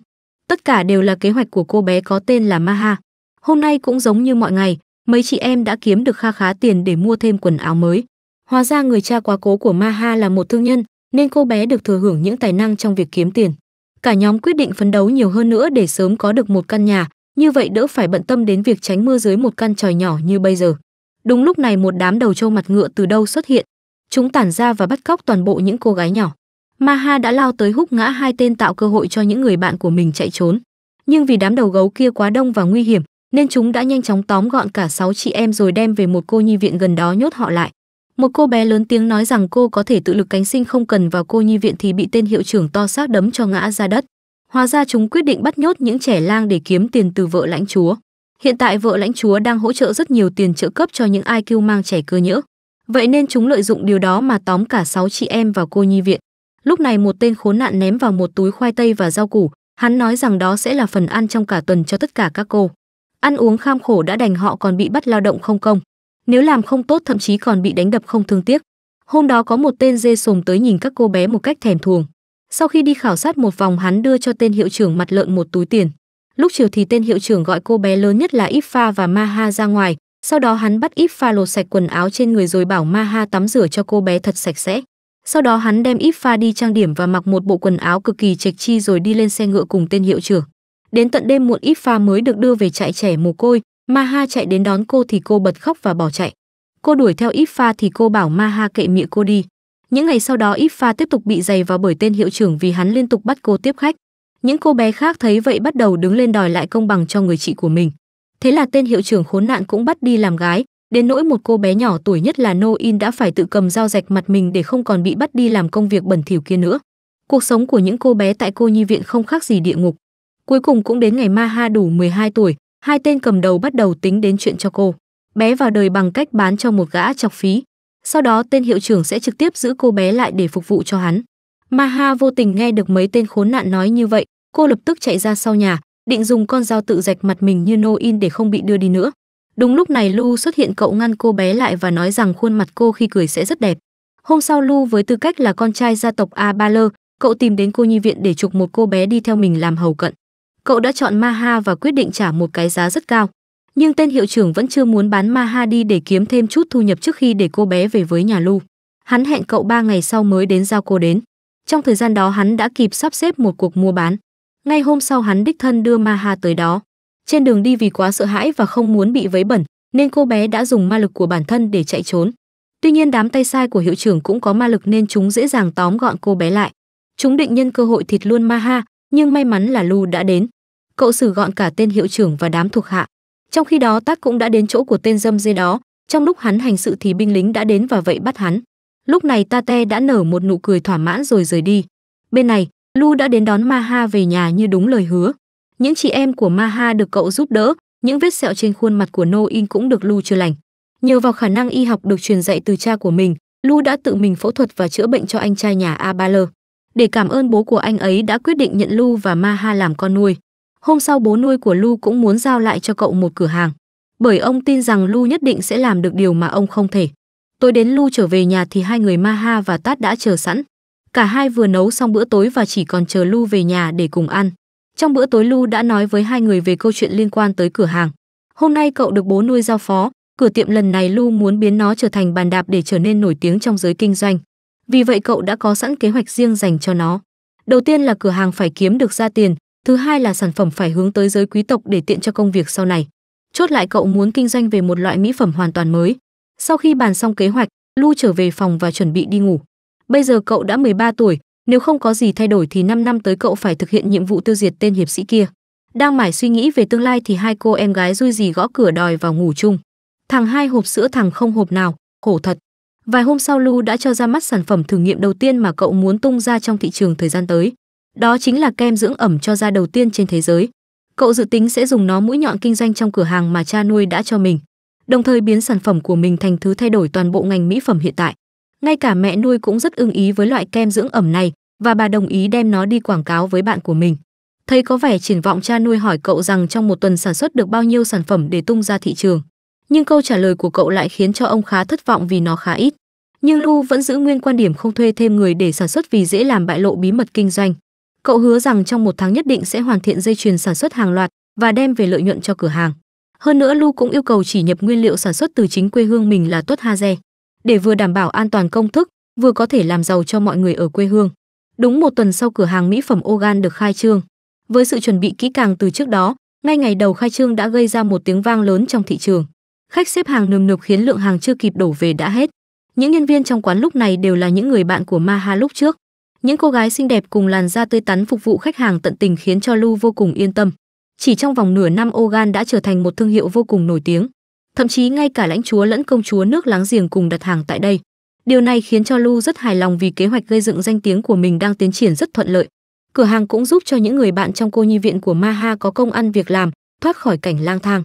A: Tất cả đều là kế hoạch của cô bé có tên là Maha. Hôm nay cũng giống như mọi ngày, mấy chị em đã kiếm được kha khá tiền để mua thêm quần áo mới. Hóa ra người cha quá cố của Maha là một thương nhân, nên cô bé được thừa hưởng những tài năng trong việc kiếm tiền. Cả nhóm quyết định phấn đấu nhiều hơn nữa để sớm có được một căn nhà, như vậy đỡ phải bận tâm đến việc tránh mưa dưới một căn tròi nhỏ như bây giờ. Đúng lúc này một đám đầu trâu mặt ngựa từ đâu xuất hiện. Chúng tản ra và bắt cóc toàn bộ những cô gái nhỏ. Maha đã lao tới húc ngã hai tên tạo cơ hội cho những người bạn của mình chạy trốn. Nhưng vì đám đầu gấu kia quá đông và nguy hiểm, nên chúng đã nhanh chóng tóm gọn cả sáu chị em rồi đem về một cô nhi viện gần đó nhốt họ lại. Một cô bé lớn tiếng nói rằng cô có thể tự lực cánh sinh không cần vào cô nhi viện thì bị tên hiệu trưởng to xác đấm cho ngã ra đất. Hóa ra chúng quyết định bắt nhốt những trẻ lang để kiếm tiền từ vợ lãnh chúa. Hiện tại vợ lãnh chúa đang hỗ trợ rất nhiều tiền trợ cấp cho những ai kêu mang trẻ cơ nhỡ. Vậy nên chúng lợi dụng điều đó mà tóm cả 6 chị em vào cô nhi viện. Lúc này một tên khốn nạn ném vào một túi khoai tây và rau củ, hắn nói rằng đó sẽ là phần ăn trong cả tuần cho tất cả các cô. Ăn uống kham khổ đã đành họ còn bị bắt lao động không công nếu làm không tốt thậm chí còn bị đánh đập không thương tiếc hôm đó có một tên dê sồm tới nhìn các cô bé một cách thèm thuồng sau khi đi khảo sát một vòng hắn đưa cho tên hiệu trưởng mặt lợn một túi tiền lúc chiều thì tên hiệu trưởng gọi cô bé lớn nhất là Ifa và Maha ra ngoài sau đó hắn bắt Ifa lột sạch quần áo trên người rồi bảo Maha tắm rửa cho cô bé thật sạch sẽ sau đó hắn đem Ifa đi trang điểm và mặc một bộ quần áo cực kỳ chệch chi rồi đi lên xe ngựa cùng tên hiệu trưởng đến tận đêm muộn Ifa mới được đưa về trại trẻ mồ côi Maha chạy đến đón cô thì cô bật khóc và bỏ chạy. Cô đuổi theo Ifa thì cô bảo Maha kệ miệng cô đi. Những ngày sau đó Ifa tiếp tục bị giày vào bởi tên hiệu trưởng vì hắn liên tục bắt cô tiếp khách. Những cô bé khác thấy vậy bắt đầu đứng lên đòi lại công bằng cho người chị của mình. Thế là tên hiệu trưởng khốn nạn cũng bắt đi làm gái, đến nỗi một cô bé nhỏ tuổi nhất là No In đã phải tự cầm dao rạch mặt mình để không còn bị bắt đi làm công việc bẩn thỉu kia nữa. Cuộc sống của những cô bé tại cô nhi viện không khác gì địa ngục. Cuối cùng cũng đến ngày Maha đủ 12 tuổi, hai tên cầm đầu bắt đầu tính đến chuyện cho cô. Bé vào đời bằng cách bán cho một gã chọc phí. Sau đó tên hiệu trưởng sẽ trực tiếp giữ cô bé lại để phục vụ cho hắn. Maha vô tình nghe được mấy tên khốn nạn nói như vậy, cô lập tức chạy ra sau nhà, định dùng con dao tự rạch mặt mình như Noin để không bị đưa đi nữa. Đúng lúc này Lu xuất hiện cậu ngăn cô bé lại và nói rằng khuôn mặt cô khi cười sẽ rất đẹp. Hôm sau Lu với tư cách là con trai gia tộc A Ba Lơ, cậu tìm đến cô nhi viện để trục một cô bé đi theo mình làm hầu cận cậu đã chọn Maha và quyết định trả một cái giá rất cao. Nhưng tên hiệu trưởng vẫn chưa muốn bán Maha đi để kiếm thêm chút thu nhập trước khi để cô bé về với nhà Lu. Hắn hẹn cậu 3 ngày sau mới đến giao cô đến. Trong thời gian đó hắn đã kịp sắp xếp một cuộc mua bán. Ngay hôm sau hắn đích thân đưa Maha tới đó. Trên đường đi vì quá sợ hãi và không muốn bị vấy bẩn, nên cô bé đã dùng ma lực của bản thân để chạy trốn. Tuy nhiên đám tay sai của hiệu trưởng cũng có ma lực nên chúng dễ dàng tóm gọn cô bé lại. Chúng định nhân cơ hội thịt luôn Maha, nhưng may mắn là Lu đã đến cậu xử gọn cả tên hiệu trưởng và đám thuộc hạ. Trong khi đó Tát cũng đã đến chỗ của tên dâm dê đó, trong lúc hắn hành sự thì binh lính đã đến và vậy bắt hắn. Lúc này Tate đã nở một nụ cười thỏa mãn rồi rời đi. Bên này, Lu đã đến đón Maha về nhà như đúng lời hứa. Những chị em của Maha được cậu giúp đỡ, những vết sẹo trên khuôn mặt của No In cũng được Lu chữa lành. Nhờ vào khả năng y học được truyền dạy từ cha của mình, Lu đã tự mình phẫu thuật và chữa bệnh cho anh trai nhà Abaler. Để cảm ơn bố của anh ấy đã quyết định nhận Lu và Maha làm con nuôi. Hôm sau bố nuôi của Lu cũng muốn giao lại cho cậu một cửa hàng, bởi ông tin rằng Lu nhất định sẽ làm được điều mà ông không thể. Tối đến Lu trở về nhà thì hai người Maha và Tát đã chờ sẵn. Cả hai vừa nấu xong bữa tối và chỉ còn chờ Lu về nhà để cùng ăn. Trong bữa tối Lu đã nói với hai người về câu chuyện liên quan tới cửa hàng. Hôm nay cậu được bố nuôi giao phó, cửa tiệm lần này Lu muốn biến nó trở thành bàn đạp để trở nên nổi tiếng trong giới kinh doanh. Vì vậy cậu đã có sẵn kế hoạch riêng dành cho nó. Đầu tiên là cửa hàng phải kiếm được ra tiền, thứ hai là sản phẩm phải hướng tới giới quý tộc để tiện cho công việc sau này. Chốt lại cậu muốn kinh doanh về một loại mỹ phẩm hoàn toàn mới. Sau khi bàn xong kế hoạch, Lu trở về phòng và chuẩn bị đi ngủ. Bây giờ cậu đã 13 tuổi, nếu không có gì thay đổi thì 5 năm tới cậu phải thực hiện nhiệm vụ tiêu diệt tên hiệp sĩ kia. Đang mải suy nghĩ về tương lai thì hai cô em gái rui rì gõ cửa đòi vào ngủ chung. Thằng hai hộp sữa thằng không hộp nào, khổ thật. Vài hôm sau Lu đã cho ra mắt sản phẩm thử nghiệm đầu tiên mà cậu muốn tung ra trong thị trường thời gian tới. Đó chính là kem dưỡng ẩm cho da đầu tiên trên thế giới. Cậu dự tính sẽ dùng nó mũi nhọn kinh doanh trong cửa hàng mà cha nuôi đã cho mình, đồng thời biến sản phẩm của mình thành thứ thay đổi toàn bộ ngành mỹ phẩm hiện tại. Ngay cả mẹ nuôi cũng rất ưng ý với loại kem dưỡng ẩm này và bà đồng ý đem nó đi quảng cáo với bạn của mình. Thấy có vẻ triển vọng cha nuôi hỏi cậu rằng trong một tuần sản xuất được bao nhiêu sản phẩm để tung ra thị trường. Nhưng câu trả lời của cậu lại khiến cho ông khá thất vọng vì nó khá ít. Nhưng Lu vẫn giữ nguyên quan điểm không thuê thêm người để sản xuất vì dễ làm bại lộ bí mật kinh doanh. Cậu hứa rằng trong một tháng nhất định sẽ hoàn thiện dây chuyền sản xuất hàng loạt và đem về lợi nhuận cho cửa hàng. Hơn nữa Lu cũng yêu cầu chỉ nhập nguyên liệu sản xuất từ chính quê hương mình là tuất Haze, để vừa đảm bảo an toàn công thức, vừa có thể làm giàu cho mọi người ở quê hương. Đúng một tuần sau cửa hàng mỹ phẩm Ogan được khai trương. Với sự chuẩn bị kỹ càng từ trước đó, ngay ngày đầu khai trương đã gây ra một tiếng vang lớn trong thị trường. Khách xếp hàng nườm nượp khiến lượng hàng chưa kịp đổ về đã hết. Những nhân viên trong quán lúc này đều là những người bạn của Maha lúc trước. Những cô gái xinh đẹp cùng làn da tươi tắn phục vụ khách hàng tận tình khiến cho Lu vô cùng yên tâm. Chỉ trong vòng nửa năm Ogan đã trở thành một thương hiệu vô cùng nổi tiếng. Thậm chí ngay cả lãnh chúa lẫn công chúa nước láng giềng cùng đặt hàng tại đây. Điều này khiến cho Lu rất hài lòng vì kế hoạch gây dựng danh tiếng của mình đang tiến triển rất thuận lợi. Cửa hàng cũng giúp cho những người bạn trong cô nhi viện của Maha có công ăn việc làm, thoát khỏi cảnh lang thang.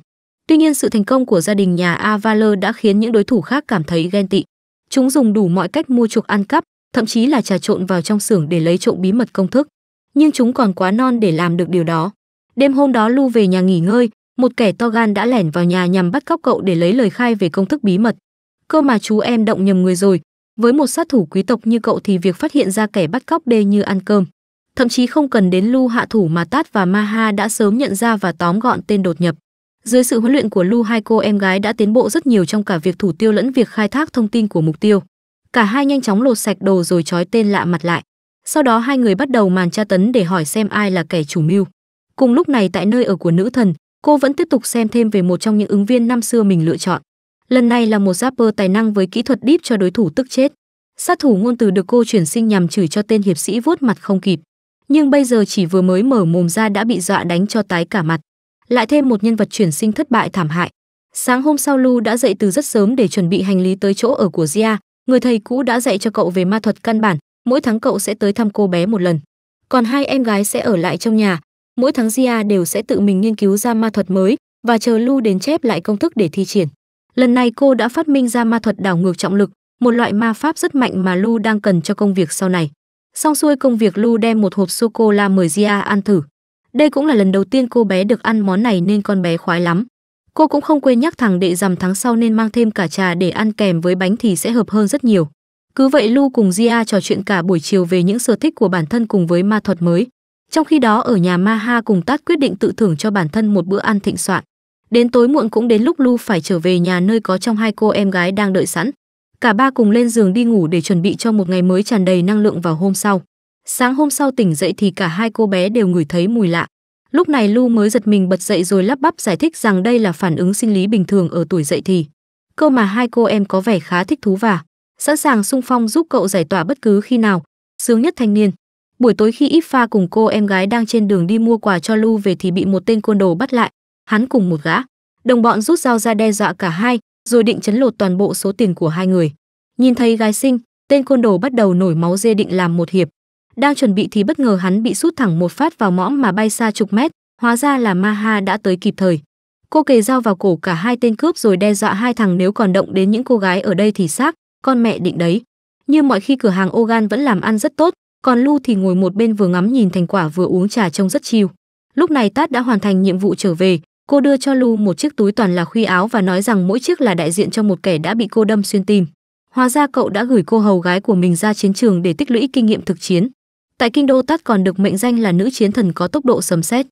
A: Tuy nhiên sự thành công của gia đình nhà Avaler đã khiến những đối thủ khác cảm thấy ghen tị. Chúng dùng đủ mọi cách mua chuộc ăn cắp, thậm chí là trà trộn vào trong xưởng để lấy trộm bí mật công thức. Nhưng chúng còn quá non để làm được điều đó. Đêm hôm đó Lu về nhà nghỉ ngơi, một kẻ to gan đã lẻn vào nhà nhằm bắt cóc cậu để lấy lời khai về công thức bí mật. Cơ mà chú em động nhầm người rồi, với một sát thủ quý tộc như cậu thì việc phát hiện ra kẻ bắt cóc đê như ăn cơm. Thậm chí không cần đến Lu hạ thủ mà Tát và Maha đã sớm nhận ra và tóm gọn tên đột nhập. Dưới sự huấn luyện của Lu hai cô em gái đã tiến bộ rất nhiều trong cả việc thủ tiêu lẫn việc khai thác thông tin của mục tiêu. Cả hai nhanh chóng lột sạch đồ rồi trói tên lạ mặt lại. Sau đó hai người bắt đầu màn tra tấn để hỏi xem ai là kẻ chủ mưu. Cùng lúc này tại nơi ở của nữ thần, cô vẫn tiếp tục xem thêm về một trong những ứng viên năm xưa mình lựa chọn. Lần này là một rapper tài năng với kỹ thuật deep cho đối thủ tức chết. Sát thủ ngôn từ được cô chuyển sinh nhằm chửi cho tên hiệp sĩ vuốt mặt không kịp. Nhưng bây giờ chỉ vừa mới mở mồm ra đã bị dọa đánh cho tái cả mặt. Lại thêm một nhân vật chuyển sinh thất bại thảm hại. Sáng hôm sau Lu đã dậy từ rất sớm để chuẩn bị hành lý tới chỗ ở của Gia, Người thầy cũ đã dạy cho cậu về ma thuật căn bản, mỗi tháng cậu sẽ tới thăm cô bé một lần. Còn hai em gái sẽ ở lại trong nhà, mỗi tháng Zia đều sẽ tự mình nghiên cứu ra ma thuật mới và chờ Lu đến chép lại công thức để thi triển. Lần này cô đã phát minh ra ma thuật đảo ngược trọng lực, một loại ma pháp rất mạnh mà Lu đang cần cho công việc sau này. Xong xuôi công việc Lu đem một hộp sô cô la mời Zia ăn thử. Đây cũng là lần đầu tiên cô bé được ăn món này nên con bé khoái lắm. Cô cũng không quên nhắc thằng đệ rằm tháng sau nên mang thêm cả trà để ăn kèm với bánh thì sẽ hợp hơn rất nhiều. Cứ vậy Lu cùng Gia trò chuyện cả buổi chiều về những sở thích của bản thân cùng với ma thuật mới. Trong khi đó ở nhà Ma Ha cùng Tát quyết định tự thưởng cho bản thân một bữa ăn thịnh soạn. Đến tối muộn cũng đến lúc Lu phải trở về nhà nơi có trong hai cô em gái đang đợi sẵn. Cả ba cùng lên giường đi ngủ để chuẩn bị cho một ngày mới tràn đầy năng lượng vào hôm sau. Sáng hôm sau tỉnh dậy thì cả hai cô bé đều ngửi thấy mùi lạ. Lúc này Lu mới giật mình bật dậy rồi lắp bắp giải thích rằng đây là phản ứng sinh lý bình thường ở tuổi dậy thì. Câu mà hai cô em có vẻ khá thích thú và sẵn sàng sung phong giúp cậu giải tỏa bất cứ khi nào. Sướng nhất thanh niên. Buổi tối khi Ifa cùng cô em gái đang trên đường đi mua quà cho Lu về thì bị một tên côn đồ bắt lại. Hắn cùng một gã. Đồng bọn rút dao ra đe dọa cả hai, rồi định chấn lột toàn bộ số tiền của hai người. Nhìn thấy gái xinh, tên côn đồ bắt đầu nổi máu dê định làm một hiệp. Đang chuẩn bị thì bất ngờ hắn bị sút thẳng một phát vào mõm mà bay xa chục mét, hóa ra là Maha đã tới kịp thời. Cô kề dao vào cổ cả hai tên cướp rồi đe dọa hai thằng nếu còn động đến những cô gái ở đây thì xác, con mẹ định đấy. Như mọi khi cửa hàng Ogan vẫn làm ăn rất tốt, còn Lu thì ngồi một bên vừa ngắm nhìn thành quả vừa uống trà trông rất chiêu. Lúc này Tát đã hoàn thành nhiệm vụ trở về, cô đưa cho Lu một chiếc túi toàn là khuy áo và nói rằng mỗi chiếc là đại diện cho một kẻ đã bị cô đâm xuyên tim. Hóa ra cậu đã gửi cô hầu gái của mình ra chiến trường để tích lũy kinh nghiệm thực chiến tại kinh đô tát còn được mệnh danh là nữ chiến thần có tốc độ sấm sét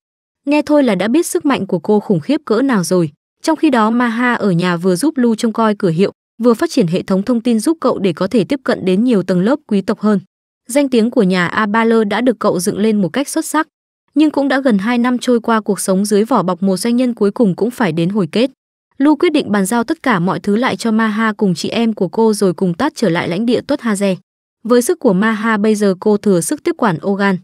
A: nghe thôi là đã biết sức mạnh của cô khủng khiếp cỡ nào rồi trong khi đó maha ở nhà vừa giúp lu trông coi cửa hiệu vừa phát triển hệ thống thông tin giúp cậu để có thể tiếp cận đến nhiều tầng lớp quý tộc hơn danh tiếng của nhà a ba lơ đã được cậu dựng lên một cách xuất sắc nhưng cũng đã gần 2 năm trôi qua cuộc sống dưới vỏ bọc một doanh nhân cuối cùng cũng phải đến hồi kết lu quyết định bàn giao tất cả mọi thứ lại cho maha cùng chị em của cô rồi cùng tát trở lại lãnh địa tuất haze với sức của Maha bây giờ cô thừa sức tiếp quản Ogan,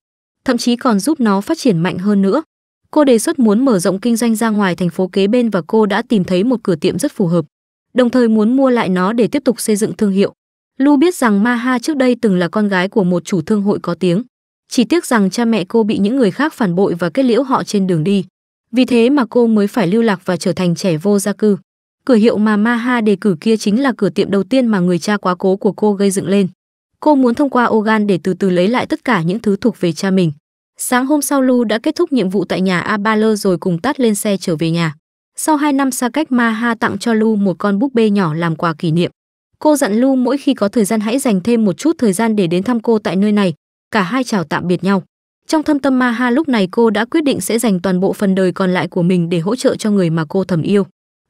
A: thậm chí còn giúp nó phát triển mạnh hơn nữa. Cô đề xuất muốn mở rộng kinh doanh ra ngoài thành phố kế bên và cô đã tìm thấy một cửa tiệm rất phù hợp, đồng thời muốn mua lại nó để tiếp tục xây dựng thương hiệu. Lu biết rằng Maha trước đây từng là con gái của một chủ thương hội có tiếng. Chỉ tiếc rằng cha mẹ cô bị những người khác phản bội và kết liễu họ trên đường đi. Vì thế mà cô mới phải lưu lạc và trở thành trẻ vô gia cư. Cửa hiệu mà Maha đề cử kia chính là cửa tiệm đầu tiên mà người cha quá cố của cô gây dựng lên. Cô muốn thông qua Ogan để từ từ lấy lại tất cả những thứ thuộc về cha mình. Sáng hôm sau Lu đã kết thúc nhiệm vụ tại nhà Abaler rồi cùng tắt lên xe trở về nhà. Sau 2 năm xa cách Ma Ha tặng cho Lu một con búp bê nhỏ làm quà kỷ niệm. Cô dặn Lu mỗi khi có thời gian hãy dành thêm một chút thời gian để đến thăm cô tại nơi này. Cả hai chào tạm biệt nhau. Trong thâm tâm Ma Ha lúc này cô đã quyết định sẽ dành toàn bộ phần đời còn lại của mình để hỗ trợ cho người mà cô thầm yêu.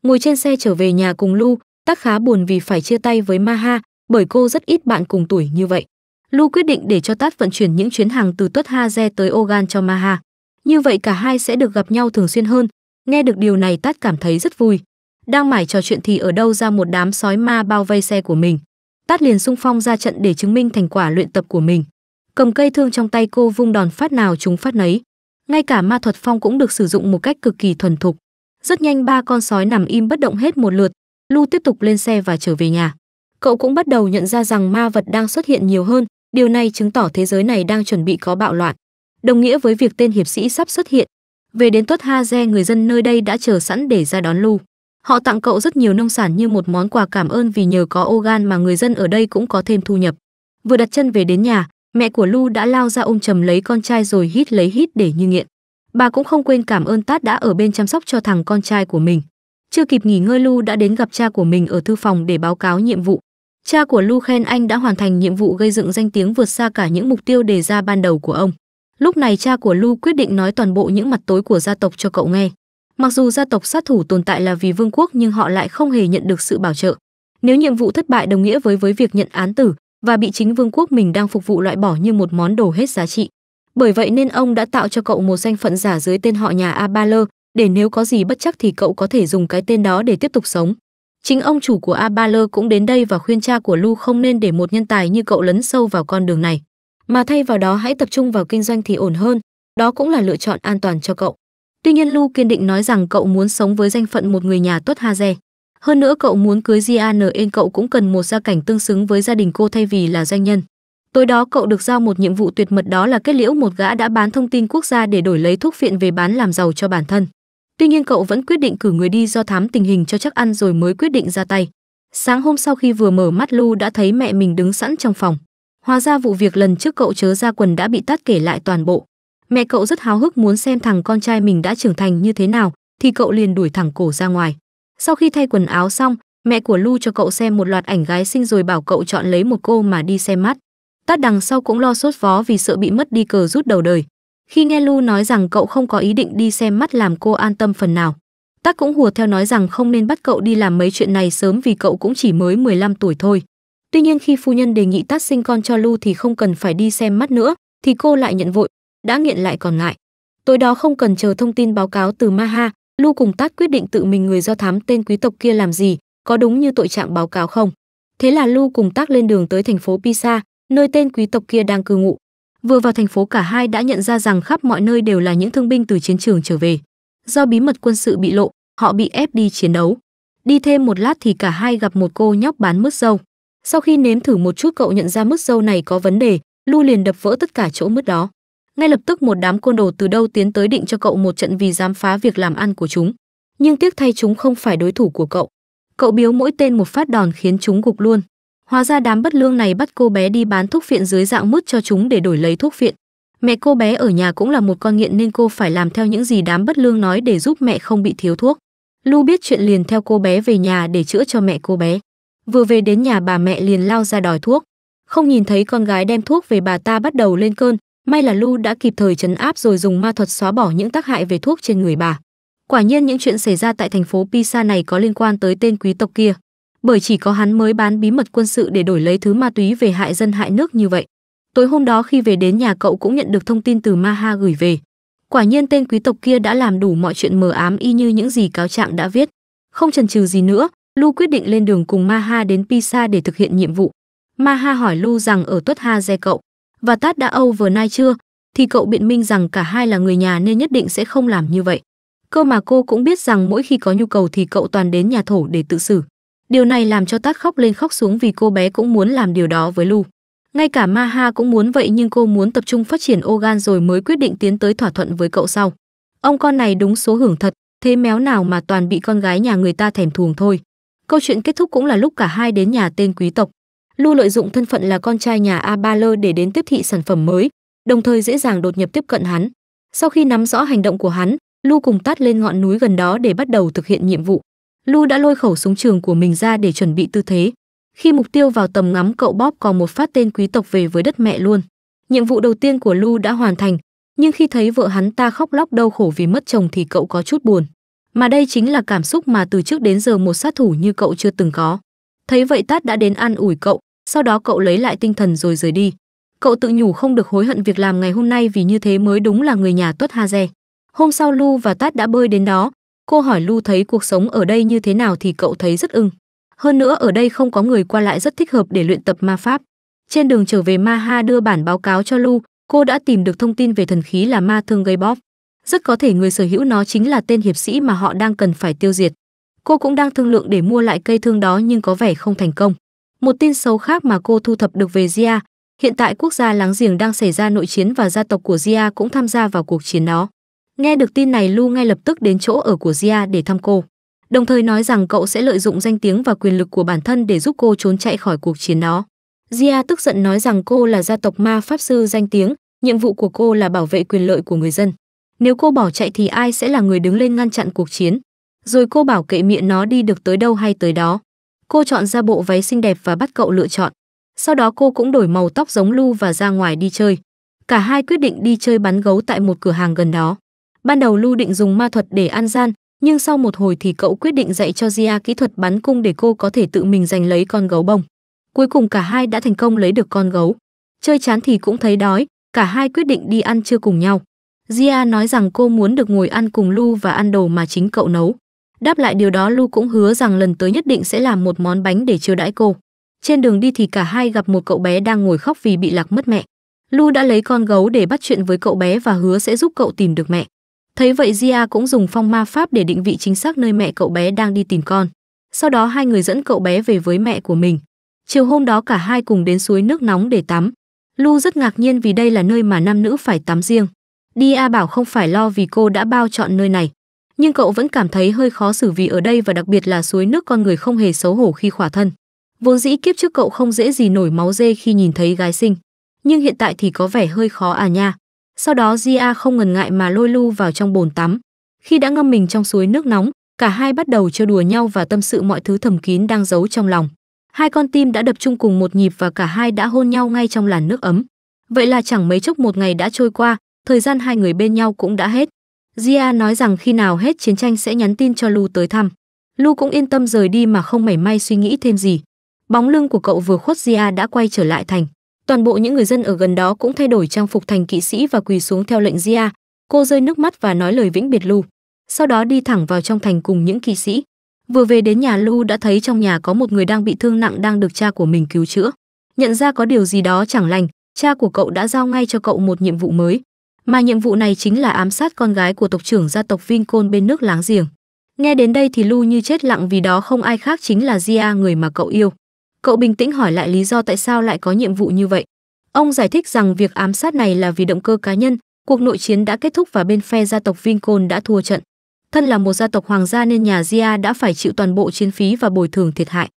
A: Ngồi trên xe trở về nhà cùng Lu, Tắc khá buồn vì phải chia tay với Ma Ha bởi cô rất ít bạn cùng tuổi như vậy. Lu quyết định để cho Tát vận chuyển những chuyến hàng từ Tuất Ha Ze tới Ogan cho Maha. Như vậy cả hai sẽ được gặp nhau thường xuyên hơn. Nghe được điều này Tát cảm thấy rất vui. Đang mải trò chuyện thì ở đâu ra một đám sói ma bao vây xe của mình. Tát liền sung phong ra trận để chứng minh thành quả luyện tập của mình. Cầm cây thương trong tay cô vung đòn phát nào chúng phát nấy. Ngay cả ma thuật phong cũng được sử dụng một cách cực kỳ thuần thục. Rất nhanh ba con sói nằm im bất động hết một lượt, Lu tiếp tục lên xe và trở về nhà cậu cũng bắt đầu nhận ra rằng ma vật đang xuất hiện nhiều hơn, điều này chứng tỏ thế giới này đang chuẩn bị có bạo loạn, đồng nghĩa với việc tên hiệp sĩ sắp xuất hiện. Về đến Tuất Ha Ze, người dân nơi đây đã chờ sẵn để ra đón Lu. Họ tặng cậu rất nhiều nông sản như một món quà cảm ơn vì nhờ có Ogan mà người dân ở đây cũng có thêm thu nhập. Vừa đặt chân về đến nhà, mẹ của Lu đã lao ra ôm chầm lấy con trai rồi hít lấy hít để như nghiện. Bà cũng không quên cảm ơn Tát đã ở bên chăm sóc cho thằng con trai của mình. Chưa kịp nghỉ ngơi Lu đã đến gặp cha của mình ở thư phòng để báo cáo nhiệm vụ. Cha của Lu khen anh đã hoàn thành nhiệm vụ gây dựng danh tiếng vượt xa cả những mục tiêu đề ra ban đầu của ông. Lúc này cha của Lu quyết định nói toàn bộ những mặt tối của gia tộc cho cậu nghe. Mặc dù gia tộc sát thủ tồn tại là vì vương quốc nhưng họ lại không hề nhận được sự bảo trợ. Nếu nhiệm vụ thất bại đồng nghĩa với với việc nhận án tử và bị chính vương quốc mình đang phục vụ loại bỏ như một món đồ hết giá trị. Bởi vậy nên ông đã tạo cho cậu một danh phận giả dưới tên họ nhà Abaler để nếu có gì bất chắc thì cậu có thể dùng cái tên đó để tiếp tục sống. Chính ông chủ của Abaler cũng đến đây và khuyên cha của Lu không nên để một nhân tài như cậu lấn sâu vào con đường này, mà thay vào đó hãy tập trung vào kinh doanh thì ổn hơn, đó cũng là lựa chọn an toàn cho cậu. Tuy nhiên Lu kiên định nói rằng cậu muốn sống với danh phận một người nhà tốt Haze. Hơn nữa cậu muốn cưới Jianen cậu cũng cần một gia cảnh tương xứng với gia đình cô thay vì là doanh nhân. Tối đó cậu được giao một nhiệm vụ tuyệt mật đó là kết liễu một gã đã bán thông tin quốc gia để đổi lấy thuốc phiện về bán làm giàu cho bản thân. Tuy nhiên cậu vẫn quyết định cử người đi do thám tình hình cho chắc ăn rồi mới quyết định ra tay. Sáng hôm sau khi vừa mở mắt Lu đã thấy mẹ mình đứng sẵn trong phòng. Hóa ra vụ việc lần trước cậu chớ ra quần đã bị tắt kể lại toàn bộ. Mẹ cậu rất háo hức muốn xem thằng con trai mình đã trưởng thành như thế nào, thì cậu liền đuổi thẳng cổ ra ngoài. Sau khi thay quần áo xong, mẹ của Lu cho cậu xem một loạt ảnh gái xinh rồi bảo cậu chọn lấy một cô mà đi xem mắt. Tát đằng sau cũng lo sốt vó vì sợ bị mất đi cờ rút đầu đời. Khi nghe Lu nói rằng cậu không có ý định đi xem mắt làm cô an tâm phần nào. Tác cũng hùa theo nói rằng không nên bắt cậu đi làm mấy chuyện này sớm vì cậu cũng chỉ mới 15 tuổi thôi. Tuy nhiên khi phu nhân đề nghị Tác sinh con cho Lu thì không cần phải đi xem mắt nữa, thì cô lại nhận vội, đã nghiện lại còn ngại. Tối đó không cần chờ thông tin báo cáo từ Maha, Lu cùng Tát quyết định tự mình người do thám tên quý tộc kia làm gì, có đúng như tội trạng báo cáo không. Thế là Lu cùng Tát lên đường tới thành phố Pisa, nơi tên quý tộc kia đang cư ngụ. Vừa vào thành phố cả hai đã nhận ra rằng khắp mọi nơi đều là những thương binh từ chiến trường trở về. Do bí mật quân sự bị lộ, họ bị ép đi chiến đấu. Đi thêm một lát thì cả hai gặp một cô nhóc bán mứt dâu. Sau khi nếm thử một chút cậu nhận ra mứt dâu này có vấn đề, Lu liền đập vỡ tất cả chỗ mứt đó. Ngay lập tức một đám côn đồ từ đâu tiến tới định cho cậu một trận vì dám phá việc làm ăn của chúng. Nhưng tiếc thay chúng không phải đối thủ của cậu. Cậu biếu mỗi tên một phát đòn khiến chúng gục luôn. Hóa ra đám bất lương này bắt cô bé đi bán thuốc phiện dưới dạng mứt cho chúng để đổi lấy thuốc phiện. Mẹ cô bé ở nhà cũng là một con nghiện nên cô phải làm theo những gì đám bất lương nói để giúp mẹ không bị thiếu thuốc. Lu biết chuyện liền theo cô bé về nhà để chữa cho mẹ cô bé. Vừa về đến nhà bà mẹ liền lao ra đòi thuốc. Không nhìn thấy con gái đem thuốc về bà ta bắt đầu lên cơn, may là Lu đã kịp thời chấn áp rồi dùng ma thuật xóa bỏ những tác hại về thuốc trên người bà. Quả nhiên những chuyện xảy ra tại thành phố Pisa này có liên quan tới tên quý tộc kia bởi chỉ có hắn mới bán bí mật quân sự để đổi lấy thứ ma túy về hại dân hại nước như vậy. Tối hôm đó khi về đến nhà cậu cũng nhận được thông tin từ Maha gửi về. Quả nhiên tên quý tộc kia đã làm đủ mọi chuyện mờ ám y như những gì cáo trạng đã viết. Không chần chừ gì nữa, Lu quyết định lên đường cùng Maha đến Pisa để thực hiện nhiệm vụ. Maha hỏi Lu rằng ở Tuất Ha dè cậu và Tát đã âu vừa nay chưa, thì cậu biện minh rằng cả hai là người nhà nên nhất định sẽ không làm như vậy. Cơ mà cô cũng biết rằng mỗi khi có nhu cầu thì cậu toàn đến nhà thổ để tự xử. Điều này làm cho Tát khóc lên khóc xuống vì cô bé cũng muốn làm điều đó với Lu. Ngay cả Maha cũng muốn vậy nhưng cô muốn tập trung phát triển Ogan rồi mới quyết định tiến tới thỏa thuận với cậu sau. Ông con này đúng số hưởng thật, thế méo nào mà toàn bị con gái nhà người ta thèm thuồng thôi. Câu chuyện kết thúc cũng là lúc cả hai đến nhà tên quý tộc. Lu lợi dụng thân phận là con trai nhà Abaler để đến tiếp thị sản phẩm mới, đồng thời dễ dàng đột nhập tiếp cận hắn. Sau khi nắm rõ hành động của hắn, Lu cùng tát lên ngọn núi gần đó để bắt đầu thực hiện nhiệm vụ. Lu đã lôi khẩu súng trường của mình ra để chuẩn bị tư thế. Khi mục tiêu vào tầm ngắm cậu bóp còn một phát tên quý tộc về với đất mẹ luôn. Nhiệm vụ đầu tiên của Lu đã hoàn thành, nhưng khi thấy vợ hắn ta khóc lóc đau khổ vì mất chồng thì cậu có chút buồn. Mà đây chính là cảm xúc mà từ trước đến giờ một sát thủ như cậu chưa từng có. Thấy vậy Tát đã đến an ủi cậu, sau đó cậu lấy lại tinh thần rồi rời đi. Cậu tự nhủ không được hối hận việc làm ngày hôm nay vì như thế mới đúng là người nhà Tuất Ha Haze. Hôm sau Lu và Tát đã bơi đến đó, Cô hỏi Lu thấy cuộc sống ở đây như thế nào thì cậu thấy rất ưng. Hơn nữa ở đây không có người qua lại rất thích hợp để luyện tập ma pháp. Trên đường trở về Ma Ha đưa bản báo cáo cho Lu, cô đã tìm được thông tin về thần khí là ma thương gây bóp. Rất có thể người sở hữu nó chính là tên hiệp sĩ mà họ đang cần phải tiêu diệt. Cô cũng đang thương lượng để mua lại cây thương đó nhưng có vẻ không thành công. Một tin xấu khác mà cô thu thập được về Zia, hiện tại quốc gia láng giềng đang xảy ra nội chiến và gia tộc của Zia cũng tham gia vào cuộc chiến đó. Nghe được tin này Lu ngay lập tức đến chỗ ở của Gia để thăm cô, đồng thời nói rằng cậu sẽ lợi dụng danh tiếng và quyền lực của bản thân để giúp cô trốn chạy khỏi cuộc chiến đó. Gia tức giận nói rằng cô là gia tộc ma pháp sư danh tiếng, nhiệm vụ của cô là bảo vệ quyền lợi của người dân. Nếu cô bỏ chạy thì ai sẽ là người đứng lên ngăn chặn cuộc chiến? Rồi cô bảo kệ miệng nó đi được tới đâu hay tới đó. Cô chọn ra bộ váy xinh đẹp và bắt cậu lựa chọn. Sau đó cô cũng đổi màu tóc giống Lu và ra ngoài đi chơi. Cả hai quyết định đi chơi bắn gấu tại một cửa hàng gần đó. Ban đầu Lưu định dùng ma thuật để an gian, nhưng sau một hồi thì cậu quyết định dạy cho Gia kỹ thuật bắn cung để cô có thể tự mình giành lấy con gấu bông. Cuối cùng cả hai đã thành công lấy được con gấu. Chơi chán thì cũng thấy đói, cả hai quyết định đi ăn trưa cùng nhau. Gia nói rằng cô muốn được ngồi ăn cùng Lu và ăn đồ mà chính cậu nấu. Đáp lại điều đó Lu cũng hứa rằng lần tới nhất định sẽ làm một món bánh để chiêu đãi cô. Trên đường đi thì cả hai gặp một cậu bé đang ngồi khóc vì bị lạc mất mẹ. Lu đã lấy con gấu để bắt chuyện với cậu bé và hứa sẽ giúp cậu tìm được mẹ. Thấy vậy Gia cũng dùng phong ma pháp để định vị chính xác nơi mẹ cậu bé đang đi tìm con. Sau đó hai người dẫn cậu bé về với mẹ của mình. Chiều hôm đó cả hai cùng đến suối nước nóng để tắm. Lu rất ngạc nhiên vì đây là nơi mà nam nữ phải tắm riêng. Dia bảo không phải lo vì cô đã bao chọn nơi này. Nhưng cậu vẫn cảm thấy hơi khó xử vì ở đây và đặc biệt là suối nước con người không hề xấu hổ khi khỏa thân. Vốn dĩ kiếp trước cậu không dễ gì nổi máu dê khi nhìn thấy gái sinh. Nhưng hiện tại thì có vẻ hơi khó à nha. Sau đó Gia không ngần ngại mà lôi Lu vào trong bồn tắm. Khi đã ngâm mình trong suối nước nóng, cả hai bắt đầu chơi đùa nhau và tâm sự mọi thứ thầm kín đang giấu trong lòng. Hai con tim đã đập chung cùng một nhịp và cả hai đã hôn nhau ngay trong làn nước ấm. Vậy là chẳng mấy chốc một ngày đã trôi qua, thời gian hai người bên nhau cũng đã hết. Gia nói rằng khi nào hết chiến tranh sẽ nhắn tin cho Lu tới thăm. Lu cũng yên tâm rời đi mà không mảy may suy nghĩ thêm gì. Bóng lưng của cậu vừa khuất Gia đã quay trở lại thành. Toàn bộ những người dân ở gần đó cũng thay đổi trang phục thành kỵ sĩ và quỳ xuống theo lệnh Gia. Cô rơi nước mắt và nói lời vĩnh biệt Lu. Sau đó đi thẳng vào trong thành cùng những kỵ sĩ. Vừa về đến nhà Lu đã thấy trong nhà có một người đang bị thương nặng đang được cha của mình cứu chữa. Nhận ra có điều gì đó chẳng lành, cha của cậu đã giao ngay cho cậu một nhiệm vụ mới. Mà nhiệm vụ này chính là ám sát con gái của tộc trưởng gia tộc Vincon bên nước láng giềng. Nghe đến đây thì Lu như chết lặng vì đó không ai khác chính là Gia người mà cậu yêu. Cậu bình tĩnh hỏi lại lý do tại sao lại có nhiệm vụ như vậy. Ông giải thích rằng việc ám sát này là vì động cơ cá nhân, cuộc nội chiến đã kết thúc và bên phe gia tộc Vincol đã thua trận. Thân là một gia tộc hoàng gia nên nhà Zia đã phải chịu toàn bộ chiến phí và bồi thường thiệt hại.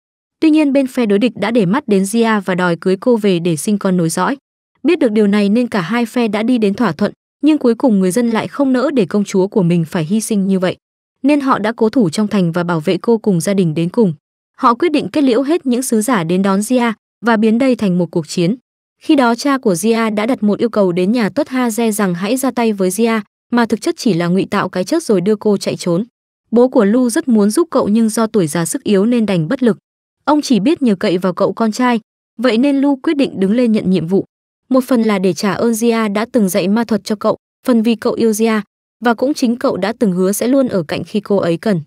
A: Tuy nhiên bên phe đối địch đã để mắt đến Zia và đòi cưới cô về để sinh con nối dõi. Biết được điều này nên cả hai phe đã đi đến thỏa thuận, nhưng cuối cùng người dân lại không nỡ để công chúa của mình phải hy sinh như vậy. Nên họ đã cố thủ trong thành và bảo vệ cô cùng gia đình đến cùng. Họ quyết định kết liễu hết những sứ giả đến đón Zia và biến đây thành một cuộc chiến. Khi đó cha của Zia đã đặt một yêu cầu đến nhà Tuất Ha Ze rằng hãy ra tay với Zia, mà thực chất chỉ là ngụy tạo cái chết rồi đưa cô chạy trốn. Bố của Lu rất muốn giúp cậu nhưng do tuổi già sức yếu nên đành bất lực. Ông chỉ biết nhờ cậy vào cậu con trai, vậy nên Lu quyết định đứng lên nhận nhiệm vụ. Một phần là để trả ơn Zia đã từng dạy ma thuật cho cậu, phần vì cậu yêu Zia và cũng chính cậu đã từng hứa sẽ luôn ở cạnh khi cô ấy cần.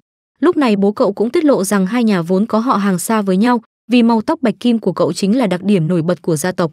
A: Lúc này bố cậu cũng tiết lộ rằng hai nhà vốn có họ hàng xa với nhau, vì màu tóc bạch kim của cậu chính là đặc điểm nổi bật của gia tộc.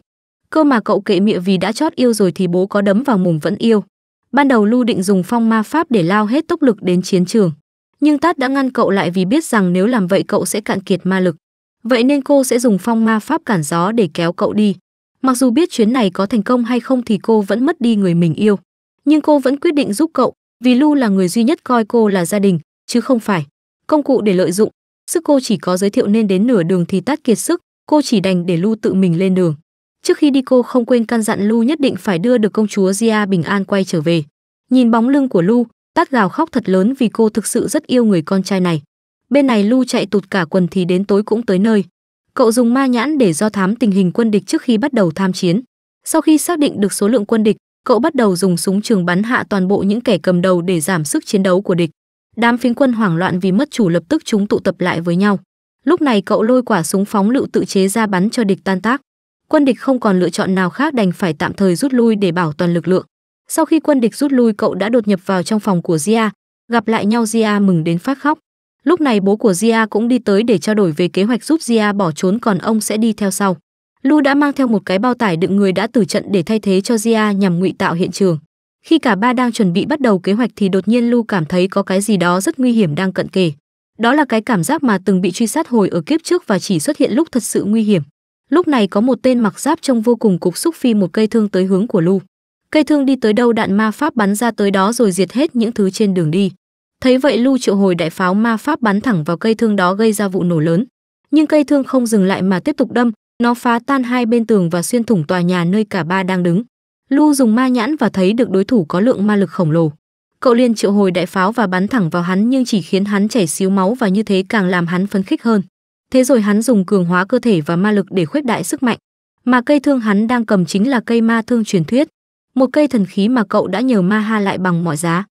A: Cơ mà cậu kệ miệng vì đã chót yêu rồi thì bố có đấm vào mồm vẫn yêu. Ban đầu Lưu định dùng phong ma pháp để lao hết tốc lực đến chiến trường, nhưng Tát đã ngăn cậu lại vì biết rằng nếu làm vậy cậu sẽ cạn kiệt ma lực. Vậy nên cô sẽ dùng phong ma pháp cản gió để kéo cậu đi. Mặc dù biết chuyến này có thành công hay không thì cô vẫn mất đi người mình yêu, nhưng cô vẫn quyết định giúp cậu, vì Lu là người duy nhất coi cô là gia đình, chứ không phải công cụ để lợi dụng sức cô chỉ có giới thiệu nên đến nửa đường thì tắt kiệt sức cô chỉ đành để lưu tự mình lên đường trước khi đi cô không quên căn dặn lưu nhất định phải đưa được công chúa Zia bình an quay trở về nhìn bóng lưng của lưu tát gào khóc thật lớn vì cô thực sự rất yêu người con trai này bên này lưu chạy tụt cả quần thì đến tối cũng tới nơi cậu dùng ma nhãn để do thám tình hình quân địch trước khi bắt đầu tham chiến sau khi xác định được số lượng quân địch cậu bắt đầu dùng súng trường bắn hạ toàn bộ những kẻ cầm đầu để giảm sức chiến đấu của địch Đám phiến quân hoảng loạn vì mất chủ lập tức chúng tụ tập lại với nhau. Lúc này cậu lôi quả súng phóng lựu tự chế ra bắn cho địch tan tác. Quân địch không còn lựa chọn nào khác đành phải tạm thời rút lui để bảo toàn lực lượng. Sau khi quân địch rút lui cậu đã đột nhập vào trong phòng của Zia, gặp lại nhau Zia mừng đến phát khóc. Lúc này bố của Zia cũng đi tới để trao đổi về kế hoạch giúp Zia bỏ trốn còn ông sẽ đi theo sau. Lu đã mang theo một cái bao tải đựng người đã tử trận để thay thế cho Zia nhằm ngụy tạo hiện trường. Khi cả ba đang chuẩn bị bắt đầu kế hoạch thì đột nhiên Lu cảm thấy có cái gì đó rất nguy hiểm đang cận kề. Đó là cái cảm giác mà từng bị truy sát hồi ở kiếp trước và chỉ xuất hiện lúc thật sự nguy hiểm. Lúc này có một tên mặc giáp trông vô cùng cục xúc phi một cây thương tới hướng của Lu. Cây thương đi tới đâu đạn ma pháp bắn ra tới đó rồi diệt hết những thứ trên đường đi. Thấy vậy Lu triệu hồi đại pháo ma pháp bắn thẳng vào cây thương đó gây ra vụ nổ lớn. Nhưng cây thương không dừng lại mà tiếp tục đâm, nó phá tan hai bên tường và xuyên thủng tòa nhà nơi cả ba đang đứng. Lu dùng ma nhãn và thấy được đối thủ có lượng ma lực khổng lồ. Cậu liền triệu hồi đại pháo và bắn thẳng vào hắn nhưng chỉ khiến hắn chảy xíu máu và như thế càng làm hắn phấn khích hơn. Thế rồi hắn dùng cường hóa cơ thể và ma lực để khuếch đại sức mạnh. Mà cây thương hắn đang cầm chính là cây ma thương truyền thuyết, một cây thần khí mà cậu đã nhờ Ma Ha lại bằng mọi giá.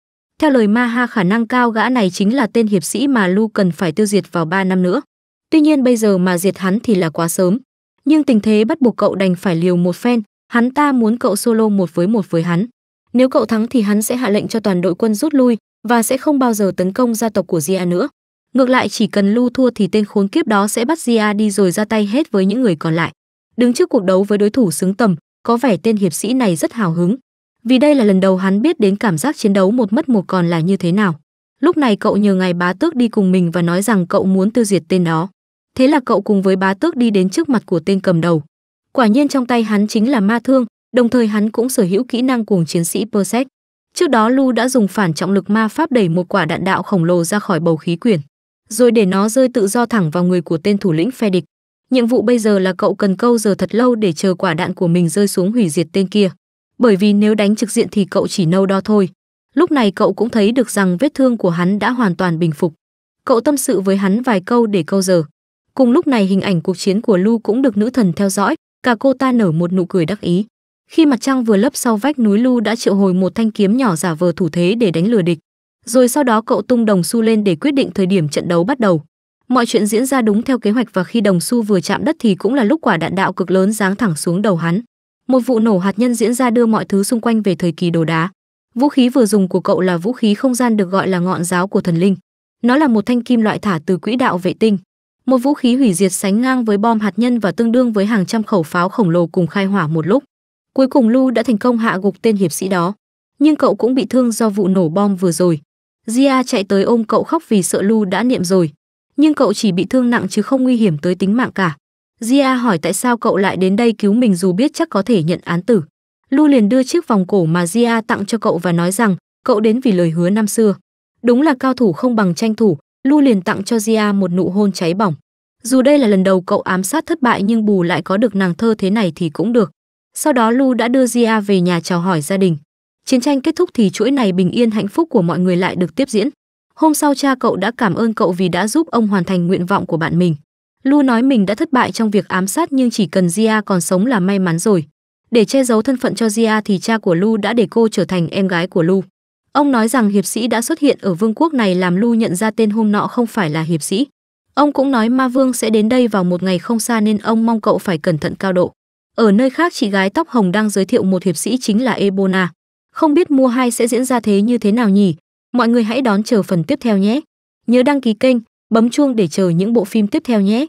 A: Theo lời Ma Ha khả năng cao gã này chính là tên hiệp sĩ mà Lu cần phải tiêu diệt vào 3 năm nữa. Tuy nhiên bây giờ mà diệt hắn thì là quá sớm, nhưng tình thế bắt buộc cậu đành phải liều một phen, hắn ta muốn cậu solo một với một với hắn. Nếu cậu thắng thì hắn sẽ hạ lệnh cho toàn đội quân rút lui và sẽ không bao giờ tấn công gia tộc của Gia nữa. Ngược lại chỉ cần Lu thua thì tên khốn kiếp đó sẽ bắt Gia đi rồi ra tay hết với những người còn lại. Đứng trước cuộc đấu với đối thủ xứng tầm, có vẻ tên hiệp sĩ này rất hào hứng. Vì đây là lần đầu hắn biết đến cảm giác chiến đấu một mất một còn là như thế nào. Lúc này cậu nhờ ngài bá tước đi cùng mình và nói rằng cậu muốn tiêu diệt tên đó. Thế là cậu cùng với bá tước đi đến trước mặt của tên cầm đầu. Quả nhiên trong tay hắn chính là ma thương, đồng thời hắn cũng sở hữu kỹ năng cuồng chiến sĩ Persec. Trước đó Lu đã dùng phản trọng lực ma pháp đẩy một quả đạn đạo khổng lồ ra khỏi bầu khí quyển, rồi để nó rơi tự do thẳng vào người của tên thủ lĩnh phe địch. Nhiệm vụ bây giờ là cậu cần câu giờ thật lâu để chờ quả đạn của mình rơi xuống hủy diệt tên kia, bởi vì nếu đánh trực diện thì cậu chỉ nâu đo thôi. Lúc này cậu cũng thấy được rằng vết thương của hắn đã hoàn toàn bình phục. Cậu tâm sự với hắn vài câu để câu giờ. Cùng lúc này hình ảnh cuộc chiến của Lu cũng được nữ thần theo dõi, cả cô ta nở một nụ cười đắc ý khi mặt trăng vừa lấp sau vách núi lu đã triệu hồi một thanh kiếm nhỏ giả vờ thủ thế để đánh lừa địch rồi sau đó cậu tung đồng xu lên để quyết định thời điểm trận đấu bắt đầu mọi chuyện diễn ra đúng theo kế hoạch và khi đồng xu vừa chạm đất thì cũng là lúc quả đạn đạo cực lớn giáng thẳng xuống đầu hắn một vụ nổ hạt nhân diễn ra đưa mọi thứ xung quanh về thời kỳ đồ đá vũ khí vừa dùng của cậu là vũ khí không gian được gọi là ngọn giáo của thần linh nó là một thanh kim loại thả từ quỹ đạo vệ tinh một vũ khí hủy diệt sánh ngang với bom hạt nhân và tương đương với hàng trăm khẩu pháo khổng lồ cùng khai hỏa một lúc. Cuối cùng Lu đã thành công hạ gục tên hiệp sĩ đó, nhưng cậu cũng bị thương do vụ nổ bom vừa rồi. Gia chạy tới ôm cậu khóc vì sợ Lu đã niệm rồi, nhưng cậu chỉ bị thương nặng chứ không nguy hiểm tới tính mạng cả. Gia hỏi tại sao cậu lại đến đây cứu mình dù biết chắc có thể nhận án tử. Lu liền đưa chiếc vòng cổ mà Gia tặng cho cậu và nói rằng cậu đến vì lời hứa năm xưa. Đúng là cao thủ không bằng tranh thủ, Lu liền tặng cho Gia một nụ hôn cháy bỏng. Dù đây là lần đầu cậu ám sát thất bại nhưng bù lại có được nàng thơ thế này thì cũng được. Sau đó Lu đã đưa Gia về nhà chào hỏi gia đình. Chiến tranh kết thúc thì chuỗi này bình yên hạnh phúc của mọi người lại được tiếp diễn. Hôm sau cha cậu đã cảm ơn cậu vì đã giúp ông hoàn thành nguyện vọng của bạn mình. Lu nói mình đã thất bại trong việc ám sát nhưng chỉ cần Gia còn sống là may mắn rồi. Để che giấu thân phận cho Gia thì cha của Lu đã để cô trở thành em gái của Lu. Ông nói rằng hiệp sĩ đã xuất hiện ở vương quốc này làm Lu nhận ra tên hôm nọ không phải là hiệp sĩ. Ông cũng nói ma vương sẽ đến đây vào một ngày không xa nên ông mong cậu phải cẩn thận cao độ. Ở nơi khác chị gái tóc hồng đang giới thiệu một hiệp sĩ chính là Ebona. Không biết mua hay sẽ diễn ra thế như thế nào nhỉ? Mọi người hãy đón chờ phần tiếp theo nhé. Nhớ đăng ký kênh, bấm chuông để chờ những bộ phim tiếp theo nhé.